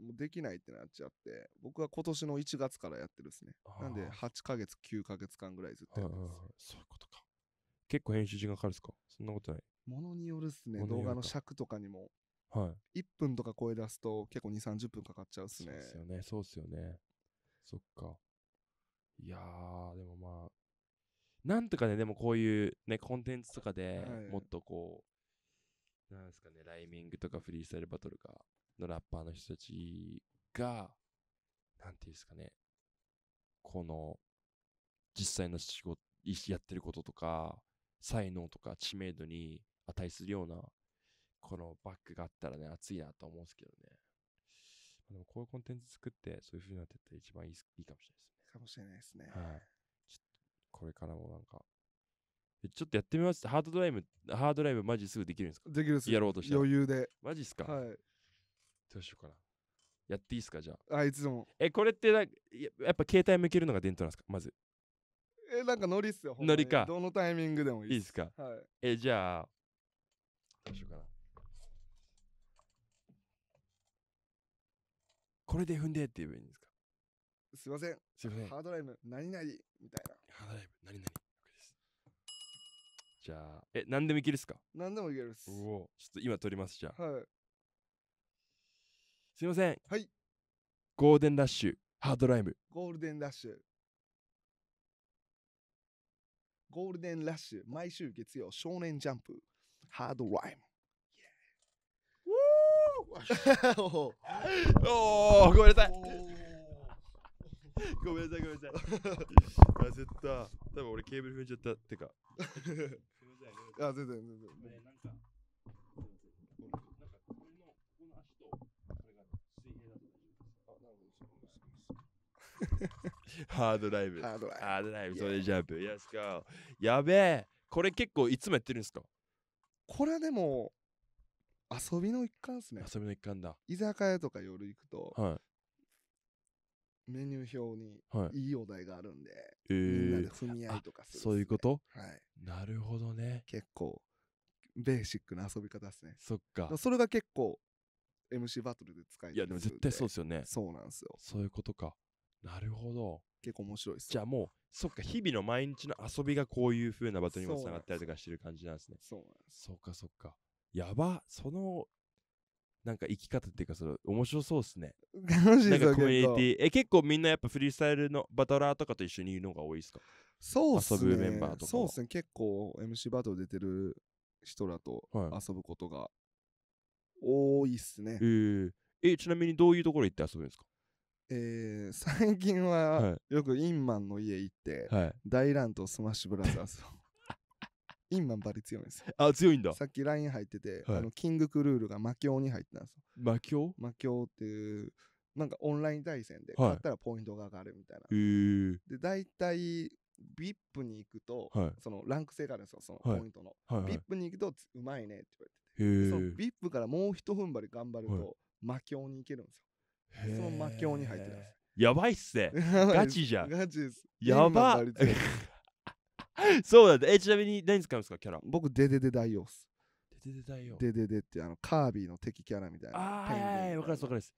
もうできないってなっちゃって僕は今年の1月からやってるですねなんで8ヶ月9ヶ月間ぐらいずっとやってますそういうことか結構編集時間かかるんですかそんなことないものによるっすね動画の尺とかにもはい、1分とか声出すと結構2 3 0分かかっちゃうっすねそうっすよねそうっすよねそっかいやーでもまあなんとかねでもこういうねコンテンツとかでもっとこう、はい、なんですかねライミングとかフリースタイルバトルがのラッパーの人たちが、なんていうんですかね、この、実際の仕事、やってることとか、才能とか知名度に値するような、このバッグがあったらね、熱いなと思うんですけどね。でもこういうコンテンツ作って、そういう風になってったら一番いいいいかもしれないですね。かもしれないですね。はい。これからもなんか、ちょっとやってみます。ハードドライブ、ハードドライブマジすぐできるんですかできるっす。やろうとして。余裕で。マジっすかはい。どうしようかな。やっていいですかじゃあ。あいつも。え、これってなややっぱ携帯向けるのが伝統なんですかまず。え、なんかノリっすよ。ノリかどのタイミングでもいいいいっすかはい。え、じゃあ、どうしようかな。これで踏んでって言えばいいんですかすいません。すいません。ハードライブ、何々みたいな。ハードライブ、何々。じゃあ、え、何でもいけるっすか何でもいけるっす。おお、ちょっと今撮ります、じゃあ。はい。すいませんはいゴールデンラッシュハードライムゴールデンラッシュゴールデンラッシュ毎週月曜少年ジャンプハードライム おおごめんなさいごめんなさいごめんなさい焦った多分俺ケーブル踏んじゃったってかあ全然全然ハードライブ。ハードライブ。ハードライブ、それジャンプ。やべえ。これ結構いつもやってるんですかこれでも、遊びの一環ですね。遊びの一環だ。居酒屋とか夜行くと、はい、メニュー表にいいお題があるんで、はい、みんなで踏み合いとかするす、ね、そういうことはい。なるほどね。結構、ベーシックな遊び方ですね。そっか。それが結構、MC バトルで使えるいやでも絶対そうですよねそうなんですよそういうことかなるほど。結構面白いです。じゃあもう、そっか、日々の毎日の遊びがこういう風な場所にもつながったりとかしてる感じなんですね。そうなんそうか、そっか。やば、その、なんか生き方っていうか、その、面白そうですね。楽しいなんかコミュニティ。え、結構みんなやっぱフリースタイルのバトラーとかと一緒にいるのが多いですかそうっすね。遊ぶメンバーとか。そうっすね。結構 MC バトル出てる人らと遊ぶことが多いっすね。はい、えー、え、ちなみにどういうところ行って遊ぶんですかえー、最近はよくインマンの家行って、はい、大乱とスマッシュブラザーズを インマンバリ強いんですよあ強いんださっき LINE 入ってて、はい、あのキングクルールが魔境に入ってたんですよ魔境魔境っていうなんかオンライン対戦で勝ったらポイントが上がるみたいな、はい、で大体 VIP に行くと、はい、そのランク制があるんですよそのポイントの、はいははい、VIP に行くとうまいねって言われててそ VIP からもう一踏ん張り頑張ると、魔境に行けるんですよその魔境に入ってますやばいっすね ガチじゃんガチですやば そうなんだちなみに何使うんですかキャラ僕デデデ大王っすデデデ大王デデデってあのカービィの敵キャラみたいなああはいわかりますわかります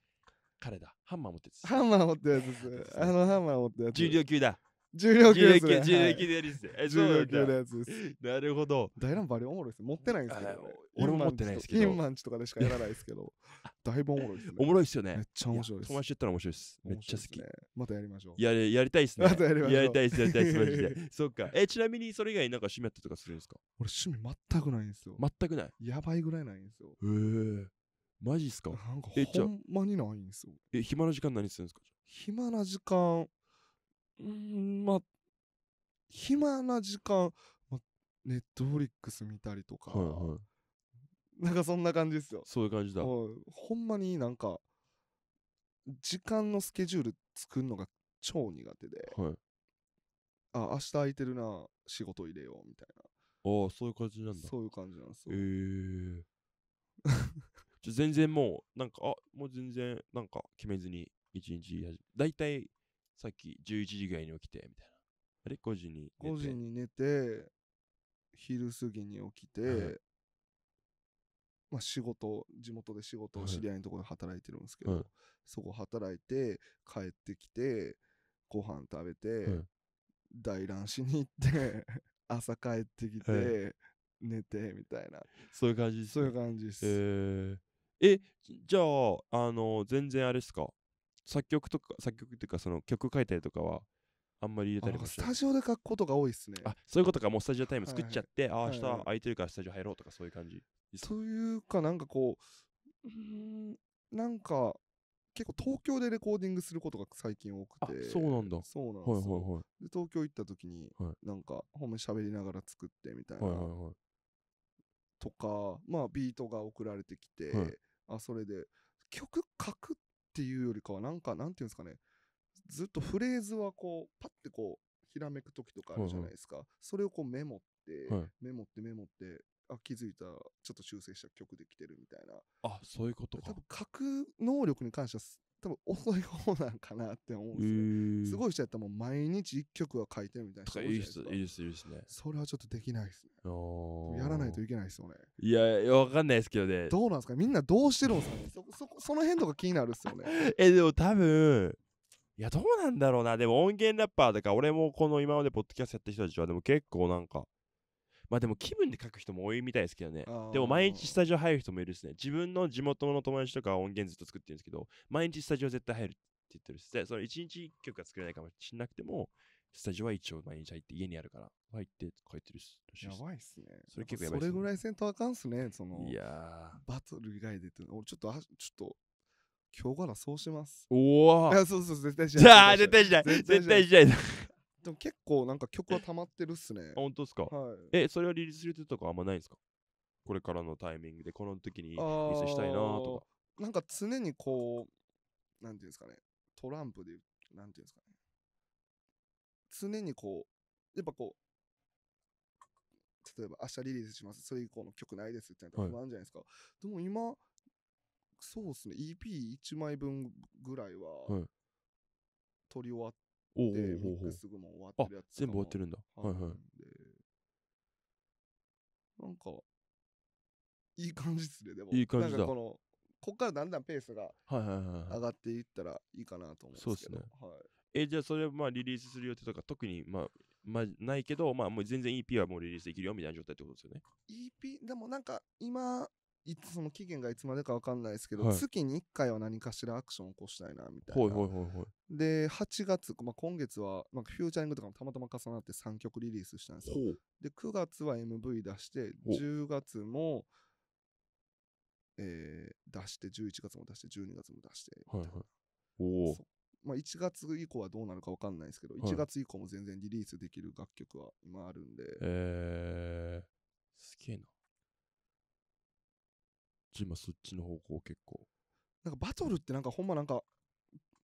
彼だハンマー持ってるハンマー持ってるやつですあのハンマー持ってるやつ重量級だ重量級です、重量級で重量級のやつです。なるほど。ダイランバリおもろいです。持ってないんですけど、俺も持ってないですけど。インマンチとかでしかやらないですけど。だいぶ おもろいです、おもろいですよね。めっちゃ面白いです。友達やったら面白いです。めっちゃ好き。またやりましょう。ややりたいですね。またやりましょう。やりたいです、やりたいです、マジで。そっか。え、ちなみにそれ以外なんか趣味ったとかするんですか俺趣味全くないんですよ。全くない。やばいぐらいないんですよ。へえ。マジっすかなんかほんまにないんですよ。え、暇な時間何するんですか暇な時間。うんまあ暇な時間ネットフリックス見たりとか、はいはい、なんかそんな感じですよそういう感じだほんまになんか時間のスケジュール作るのが超苦手で、はい、あ明日空いてるな仕事入れようみたいなああそういう感じなんだそういう感じなんですよへえー、全然もうなんかあもう全然なんか決めずに一日大体さっき11時ぐらいに起きて、みたいな。あれ ?5 時に寝て。5時に寝て、昼過ぎに起きて、はい、まあ仕事、地元で仕事を知り合いのところで働いてるんですけど、はい、そこ働いて、帰ってきて、ご飯食べて、はい、大乱しに行って 朝帰ってきて、寝て、みたいな。そういう感じです、ね、そういう感じです。えーえじゃああの全然あれですか作曲とか作曲っていうかその曲書いたりとかはあんまり入れたりもしスタジオで書くことが多いですねあそういうことかもうスタジオタイム作っちゃって、はいはいあ明日空いてるからスタジオ入ろうとかそういう感じそういうかなんかこううーんなんか結構東京でレコーディングすることが最近多くてそうなんだそうなんいですよ、はいはいで東京行った時に、はなんかほんまに喋りながら作ってみたいな、はいはいはいとかまあビートが送られてきて、はいあそれで曲書くっっていうよりかは、なんか、なんていうんですかね、ずっとフレーズはこう、パッてこう、ひらめく時とかあるじゃないですか。それをこうメモって、はいメモってメモって、あ、気づいた、ちょっと修正した曲できてるみたいな。あそういうこと多分、書く能力に関しては多分遅い方なんかなって思うんですね。すごい人やったらもう毎日一曲は書いてるみたいな人いいですいいです、いいですね。それはちょっとできないですね。やらないといけないですよね。いや、わかんないですけどね。どうなんですかみんなどうしてるんですかねそそその辺とか気になるっすよね。え、でも多分、いや、どうなんだろうな。でも音源ラッパーとか俺もこの今までポッドキャストやった人たちは、でも結構なんか、まあでも気分で書く人も多いみたいですけどね。でも毎日スタジオ入る人もいるですね。自分の地元の友達とか音源ずっと作ってるんですけど、毎日スタジオ絶対入るって言ってるし、でその1日1曲は作れないかもしれなくても、スタジオは一応毎日入って家にあるから、入って書いてるし。やばいっすね。それ結構やばい、ね、それぐらいせんとあかんっすね。その、いやバトル以外でって、俺ちょっと、あちょっと、今日からそうします。おおそうそう、絶対しない。じゃあ、絶対しない。絶対しない。でも結構なんか曲はたまってるっすね。本当ですか、はい、え、それはリリースするてとかあんまないんですかこれからのタイミングで、この時にリリースしたいなとか。なんか常にこう、なんていうんですかね、トランプでなんていうんですかね。常にこう、やっぱこう、例えば明日リリースします、それ以降の曲ないですってなったら不安じゃないですか。はい、でも今、そうっすね、EP1 枚分ぐらいは、はい、撮り終わっおでミックス後も終わってるやつ全部終わってるんだ。はいはい。なんか、いい感じっすね、でも。いい感じだ。なんかこの、こっからだんだんペースが上がっていったらいいかなと思うんですけど。そうですね。はい、え、じゃあそれまあリリースする予定とか特にまあ、まあ、ないけど、まあもう全然 EP はもうリリースできるよみたいな状態ってことですよね。EP、でもなんか今、いつその期限がいつまでか分かんないですけど、はい月に1回は何かしらアクションを起こしたいなみたいな、いいいで8月、まあ、今月は、まあ、フューチャリングとかもたまたま重なって3曲リリースしたんですよで9月は MV 出して10月も、えー出して11月も出して12月も出して、はいはい。おおまあ、1月以降はどうなるか分かんないですけど、はい1月以降も全然リリースできる楽曲は今あるんで、えー、すげえな。ち今そっちの方向結構なんかバトルってなんかほんまなんか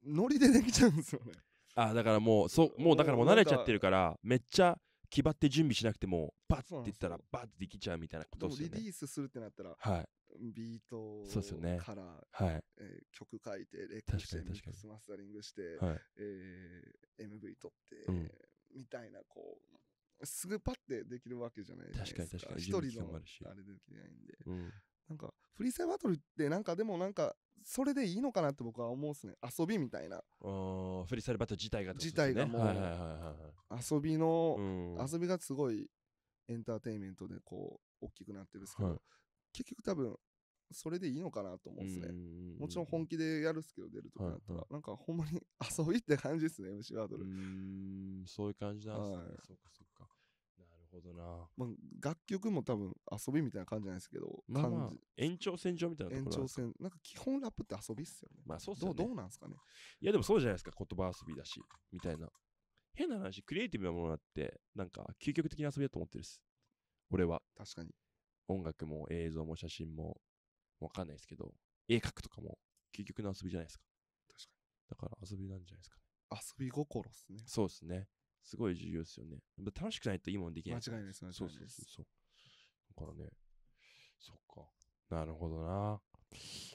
ノリでできちゃうんですよね あだからもうそもうだからもう慣れちゃってるからめっちゃ気張って準備しなくてもバッて言ったらバッてできちゃうみたいなことですよねリリースするってなったら、はい、ビートそうですよ、ね、から、はいえー、曲書いてレクチャーしてミッスマスタリングして、はいえー、MV 撮って、うん、みたいなこうすぐパッてできるわけじゃないですか確かに確かに一人のあれできないんで、うん、なんかフリーサイバトルってなんかでもなんかそれでいいのかなって僕は思うっすね遊びみたいなフリーサイバトル自体が、ね、自体がもう遊びの、うん、遊びがすごいエンターテインメントでこう大きくなってるんですけど、はい、結局多分それでいいのかなと思うっすねもちろん本気でやるっすけど出るとかだったら、なんかほんまに 遊びって感じっすね MC バトルそういう感じなんですね、はい、そっかそっかほどな。まあ、楽曲も多分遊びみたいな感じじゃないですけど、まあまあ、延長線上みたいな延長線。なんか基本ラップって遊びっすよね。まあそうっすねど。どうなんすかね。いやでもそうじゃないですか、言葉遊びだし、みたいな。変な話、クリエイティブなものだって、なんか究極的な遊びだと思ってるっす。俺は。確かに。音楽も映像も写真も、わかんないですけど、絵描くとかも究極の遊びじゃないですか。確かに。だから遊びなんじゃないですかね。遊び心っすね。そうですね。すごい重要ですよね。楽しくないといいもんできない。間違いないです、間違いないです。そうそうそう。だからね、そっか。なるほどな。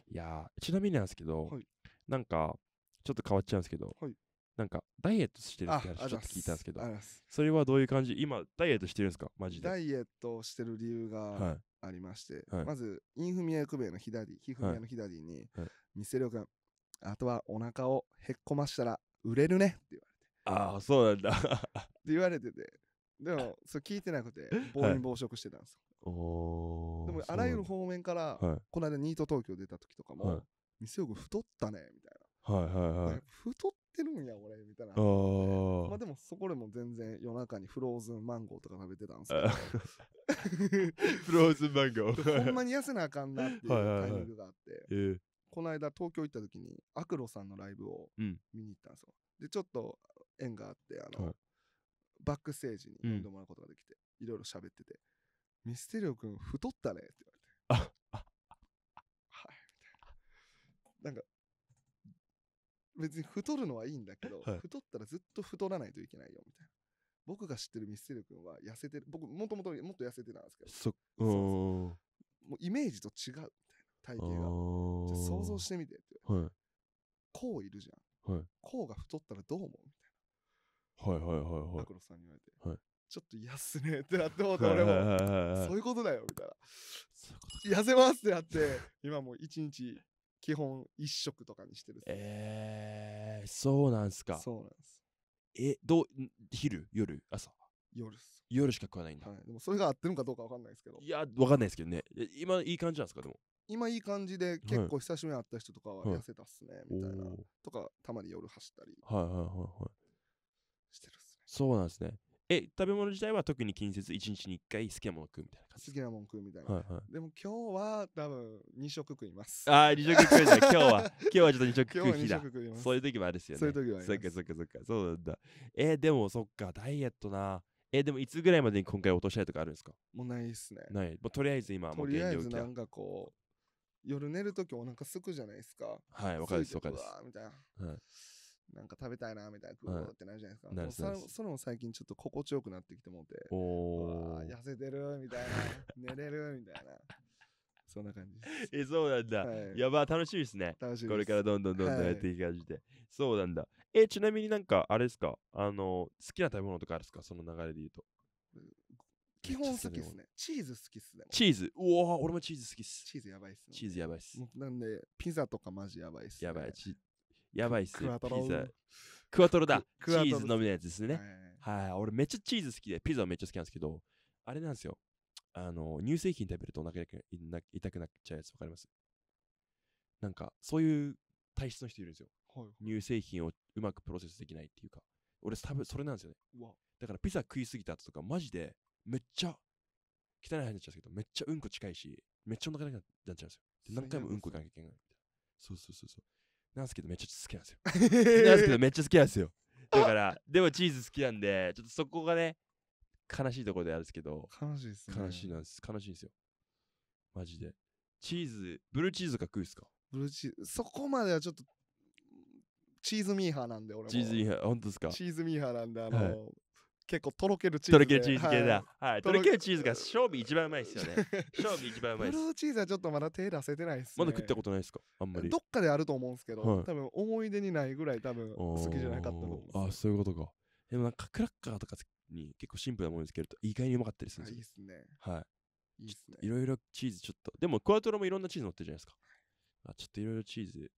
いやちなみになんですけど、はい、なんか、ちょっと変わっちゃうんですけど、はい、なんか、ダイエットしてるって話ちょっと聞いたんですけど、それはどういう感じ今、ダイエットしてるんですかマジで。ダイエットしてる理由がありまして、はい、まず、インフミヤクベの左、ヒフミヤの左に、はい、リせる君あとはお腹をへっこましたら売れるねって言わああそうなんだっ て言われててでもそれ聞いてなくて暴飲暴食してたんですよ、おでもあらゆる方面から、はいこの間ニート東京出た時とかも、はい店よく太ったねみたいなはいはいはい太ってるんや俺みたいなあまあでもそこでも全然夜中にフローズンマンゴーとか食べてたんですあ フローズンマンゴーほんまに痩せなあかんなっていうタイミングがあって、えーこの間東京行った時にアクロさんのライブを見に行ったんですよでちょっと縁があってあの、はい、バックステージに呼んでもらうことができて、うん、いろいろ喋ってて「ミステリオ君太ったね」って言われて「あ はい」みたいななんか別に太るのはいいんだけど、はい、太ったらずっと太らないといけないよみたいな僕が知ってるミステリオ君は痩せてる僕もともともっと痩せてたんですけどそううそもうイメージと違うみたいな体型が想像してみてって言われて、はい、こういるじゃん、はい、こうが太ったらどう思うみたいなはいはいはいはい。タクロさんに言われて、はい、ちょっと安すねってなってもうて、俺も、そういうことだよみたいな。そういうこと痩せますってなって、今もう一日基本一食とかにしてる。えー、そうなんすか。そうなんす。え、どう、昼、夜、朝夜夜しか食わないんだ、はい、でもそれが合ってるのかどうかわかんないですけどいやわかんないですけどね今いい感じなんですかでも今いい感じで結構久しぶりに会った人とかは痩せたっすね、みたいな、はい、とかたまに夜走ったりはいはいはいはいそうなんですね。え、食べ物自体は特に気にせず、日に一回好きなもの食うみたいな感じ。好きなもの食うみたいな。はいはい、でも今日は多分2食食います。ああ、2食食いじゃん。今日は、今日はちょっと2食食う日だ。そういう時もあるですよね。そういう時はあります。そっかそっかそっか。そうなんだ。えー、でもそっか、ダイエットな。えー、でもいつぐらいまでに今回落としたいとかあるんですかもうないっすね。ない。もうとりあえず今はもう原料期なんかこう、夜寝るときお腹すくじゃないですか。はい、わかるです、わかるです。みたいな。はいなんか食べたいなみたいな食おうってなるじゃないですか、なるそそそも最近ちょっと心地よくなってきてもってお痩せてるみたいな寝れるみたいなそんな感じですえそうなんだ、はい、やば楽しみですね楽しみこれからどんどんどんどんやっていく感じで、はい、そうなんだえちなみになんかあれですかあの好きな食べ物とかあるですかその流れで言うと基本好きっすね。チーズ好きっすね。チーズうわ俺もチーズ好きっす。チーズやばいっす、ね、チーズやばいっす。なんで、ピザとかマジやばいっす、ね。やばい。やばいっす。クワトロ。だクワトロだ。チーズのみのやつですね。はい、はい、俺めっちゃチーズ好きで、ピザめっちゃ好きなんですけど、あれなんですよ。あの、乳製品食べるとお腹痛くなっちゃうやつわかりますなんか、そういう体質の人いるんですよ。はい、乳製品をうまくプロセスできないっていうか。俺多分それなんですよね。だからピザ食いすぎた後とか、マジでめっちゃ汚い話になっちゃうんですけど、めっちゃうんこ近いし、めっちゃお腹痛くなっちゃうんですよ。何回もうんこ行かなきゃいけないみたいな。そうそうそうそう。なんすけどめっちゃ好きなんですよ。なんすけどめっちゃ好きなんですよ。だから、でもチーズ好きなんで、ちょっとそこがね、悲しいところであるんですけど、悲しいですね。悲しいなんです。悲しいんですよ。マジで。チーズ、ブルーチーズが食うっすかブルーチーズ、そこまではちょっと、チーズミーハーなんで、俺も。チーズミーハー、ほんとですかチーズミーハーなんで、あの、はい、結構とろけるチーズとろけるチーズ系だ、はいとろけるチーズが勝味一番うまいですよね勝 味一番うまいですブルーチーズはちょっとまだ手出せてないですまだ食ったことないですかあんまりどっかであると思うんですけど、多分思い出にないぐらい多分好きじゃなかったのああそういうことかでもなんかクラッカーとかに結構シンプルなものにつけると意外にうまかったりするんですよいいですねはいいいですねいろいろチーズちょっとでもクワトロもいろんなチーズ乗ってるじゃないですかあちょっといろいろチーズ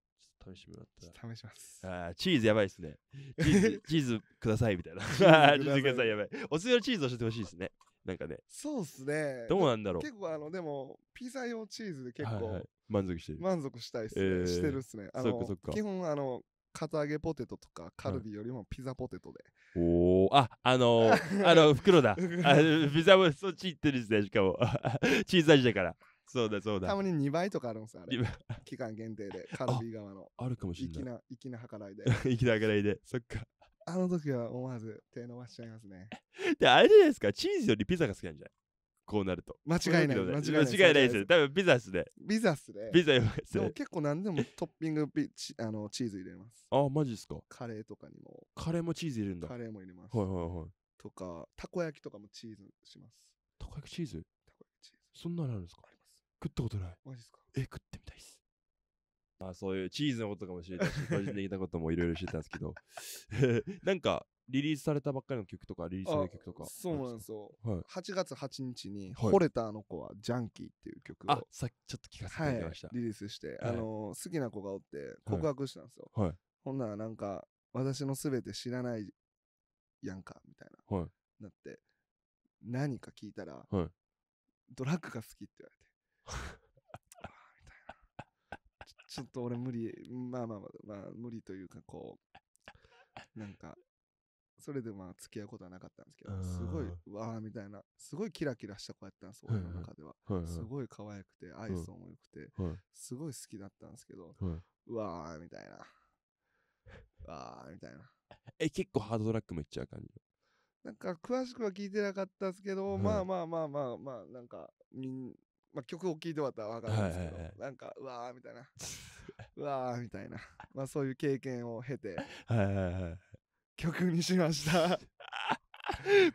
試してもらったら。試します。あチーズやばいですね。チーズ、チーズくださいみたいな。チーズください やばい。おすすめのチーズ教えてほしいですね。なんかね。そうっすね。どうなんだろう。結構あの、でも、ピザ用チーズで結構、はいはい、満足してる。満足したいっすね。えー、してるっすね。あのそっかそっか基本、あの、片揚げポテトとかカルビよりもピザポテトで。はい、おお、あ、あのー、あの袋だ。あピザもそっち行ってるんですね、しかも。チーズ味だから。そうだそうだ。たまに2倍とかあるんすよ、あれ。期間限定で、カルビー側の。あるかもしれない。粋な、粋な計らいで。粋な計らいで、そっか。あの時は思わず手伸ばしちゃいますね。で、あれじゃないですか、チーズよりピザが好きなんじゃないこうなると。間違いない。間違いないです。多分ピザっすね。ピザっすね。ピザよばっすね。でも結構何でもトッピングチあのチーズ入れます。あ、マジっすか。カレーとかにも。カレーもチーズ入れるんだ。カレーも入れます。はいはいはい。とか、たこ焼きとかもチーズします。たこ焼きチーズたこ焼きチーズ。そんなのあるんですか食ったことない。マジですかえ、食ってみたいっす。まあそういうチーズのことかもしれないし、個人的なこともいろいろ知ってたんですけど、なんかリリースされたばっかりの曲とか、リリースされた曲とか。そうなんですよ。はい、8月8日に、は惚れたあの子はジャンキーっていう曲を。あ、さっきちょっと聞かせていただきました。はい、リリースして、はい、あの好きな子がおって告白したんですよ。はい、ほんならなんか、私のすべて知らないやんか、みたいな。はい、なって、何か聞いたら、はい、ドラッグが好きって言われて。ちょっと俺無理、まあまあまあ、無理というかこう、なんか、それでまあ付き合うことはなかったんですけど、すごい、わあみたいな、すごいキラキラした子やったんです、俺の中では。すごい可愛くて、愛想も良くて、すごい好きだったんですけど、わあみたいな。わあみたいな。え、結構ハードドラッグもっちゃう感じなんか詳しくは聞いてなかったですけど、まあまあまあまあまあ、なんか、みんまあ、曲を聴いてもらったら分かるんですけど、はいはいはい、なんかうわーみたいなうわーみたいな、まあ、そういう経験を経て、はいはいはい、曲にしました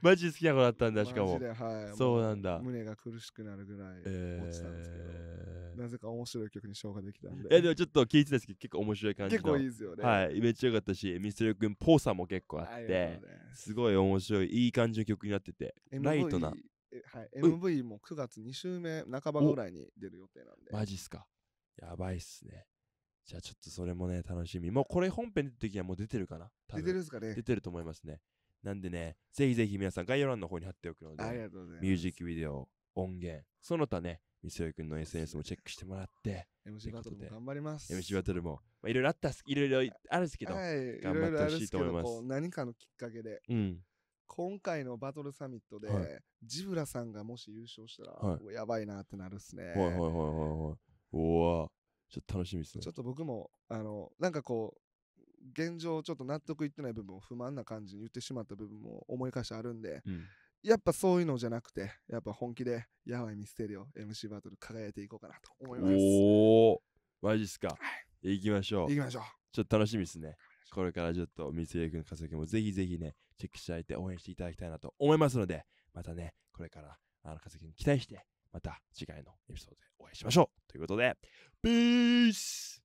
マジ好きな子だったんだしかも、はい、そうなんだ胸が苦しくなるぐらい落ちたんですけど、えー、なぜか面白い曲に消化できたんでいやでもちょっと聞いてたんですけど結構面白い感じ結構いいですよねはいめっちゃよかったしミステオ君っぽさも結構あって、すごい面白いいい感じの曲になっててライトなはい、MV も9月2週目半ばぐらいに出る予定なんで。マジっすか。やばいっすね。じゃあちょっとそれもね、楽しみ。もうこれ本編出て時はもう出てるかな出てるっすかね出てると思いますね。なんでね、ぜひぜひ皆さん概要欄の方に貼っておくので、ありがとうございますミュージックビデオ、音源、その他ね、みそよくんの SNS もチェックしてもらって、MC バトルも頑張ります。MC バトルも、いろいろあったいろいろあるんですけど、はい、頑張ってほしいと思います。何かのきっかけで、うん、今回のバトルサミットで、はいジブラさんがもし優勝したら、はいやばいなってなるっすね。はいはいはいはいはい。おわちょっと楽しみっすねちょ。っと僕もあのなんかこう現状ちょっと納得いってない部分を不満な感じに言ってしまった部分も思い返しあるんでうんやっぱそういうのじゃなくてやっぱ本気でやばいミステリオ MC バトル輝いていこうかなと思います。おおマジっすか。行きましょう。きましょう。ちょっと楽しみですね。これからちょっと三井君、川崎もぜひぜひね、チェックしていただいて応援していただきたいなと思いますので、またね、これからあの化石に期待して、また次回のエピソードでお会いしましょう。ということで、ピース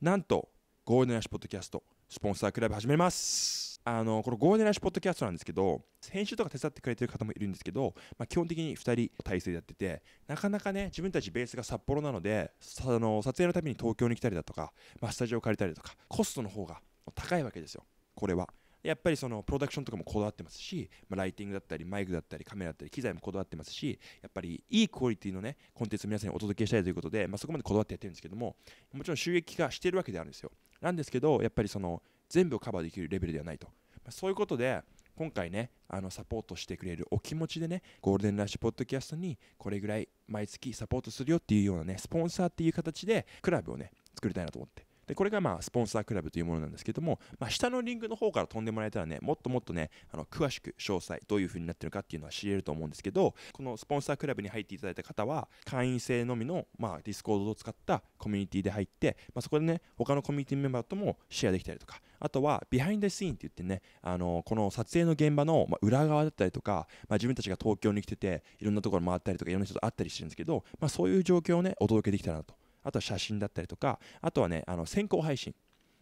なんと、ゴールデンラッシュポッドキャスト、スポンサークラブ始めます。あの、このゴールデンラッシュポッドキャストなんですけど、編集とか手伝ってくれてる方もいるんですけど、まあ、基本的に2人体制でやってて、なかなかね、自分たちベースが札幌なので、の撮影のために東京に来たりだとか、まあ、スタジオ借りたりとか、コストの方が高いわけですよ、これは。やっぱりそのプロダクションとかもこだわってますし、まあ、ライティングだったりマイクだったりカメラだったり機材もこだわってますしやっぱりいいクオリティのねコンテンツを皆さんにお届けしたいということで、まあ、そこまでこだわってやってるんですけどももちろん収益化してるわけであるんですよなんですけどやっぱりその全部をカバーできるレベルではないと、まあ、そういうことで今回ねあのサポートしてくれるお気持ちでねゴールデンラッシュポッドキャストにこれぐらい毎月サポートするよっていうようなねスポンサーっていう形でクラブをね作りたいなと思ってでこれがまあスポンサークラブというものなんですけども、まあ、下のリングの方から飛んでもらえたらねもっともっとねあの詳しく詳細どういう風になってるかっていうのは知れると思うんですけどこのスポンサークラブに入っていただいた方は会員制のみの、まあ、ディスコードを使ったコミュニティで入って、まあ、そこでね他のコミュニティメンバーともシェアできたりとかあとはビハインドシーンって言ってねあのこの撮影の現場の、ま裏側だったりとか、まあ、自分たちが東京に来てていろんなところ回ったりとかいろんな人と会ったりしてるんですけど、まあ、そういう状況をねお届けできたらなとあとは写真だったりとか、あとはね、あの先行配信、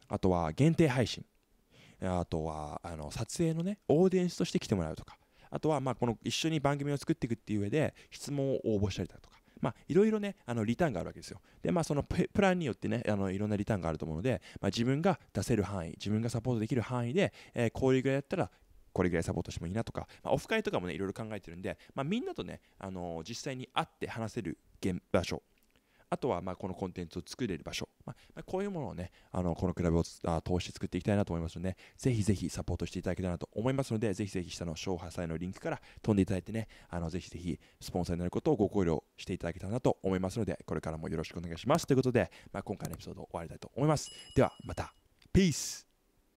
あとは限定配信、あとはあの撮影のね、オーディエンスとして来てもらうとか、あとはまあこの一緒に番組を作っていくっていう上で質問を応募したりだとか、まあ、いろいろね、あのリターンがあるわけですよ。で、まあ、そのプランによってね、あのいろんなリターンがあると思うので、まあ、自分が出せる範囲、自分がサポートできる範囲で、えー、こういうぐらいやったら、これぐらいサポートしてもいいなとか、まあ、オフ会とかもね、いろいろ考えてるんで、まあ、みんなとね、あのー、実際に会って話せる現場所あとはまこのコンテンツを作れる場所、まあ、こういうものをねあのこのクラブを通して作っていきたいなと思いますので、ね、ぜひぜひサポートしていただけたらなと思いますのでぜひぜひ下の勝破祭のリンクから飛んでいただいてねあのぜひぜひスポンサーになることをご考慮していただけたらなと思いますのでこれからもよろしくお願いしますということで、まあ、今回のエピソード終わりたいと思いますではまた Peace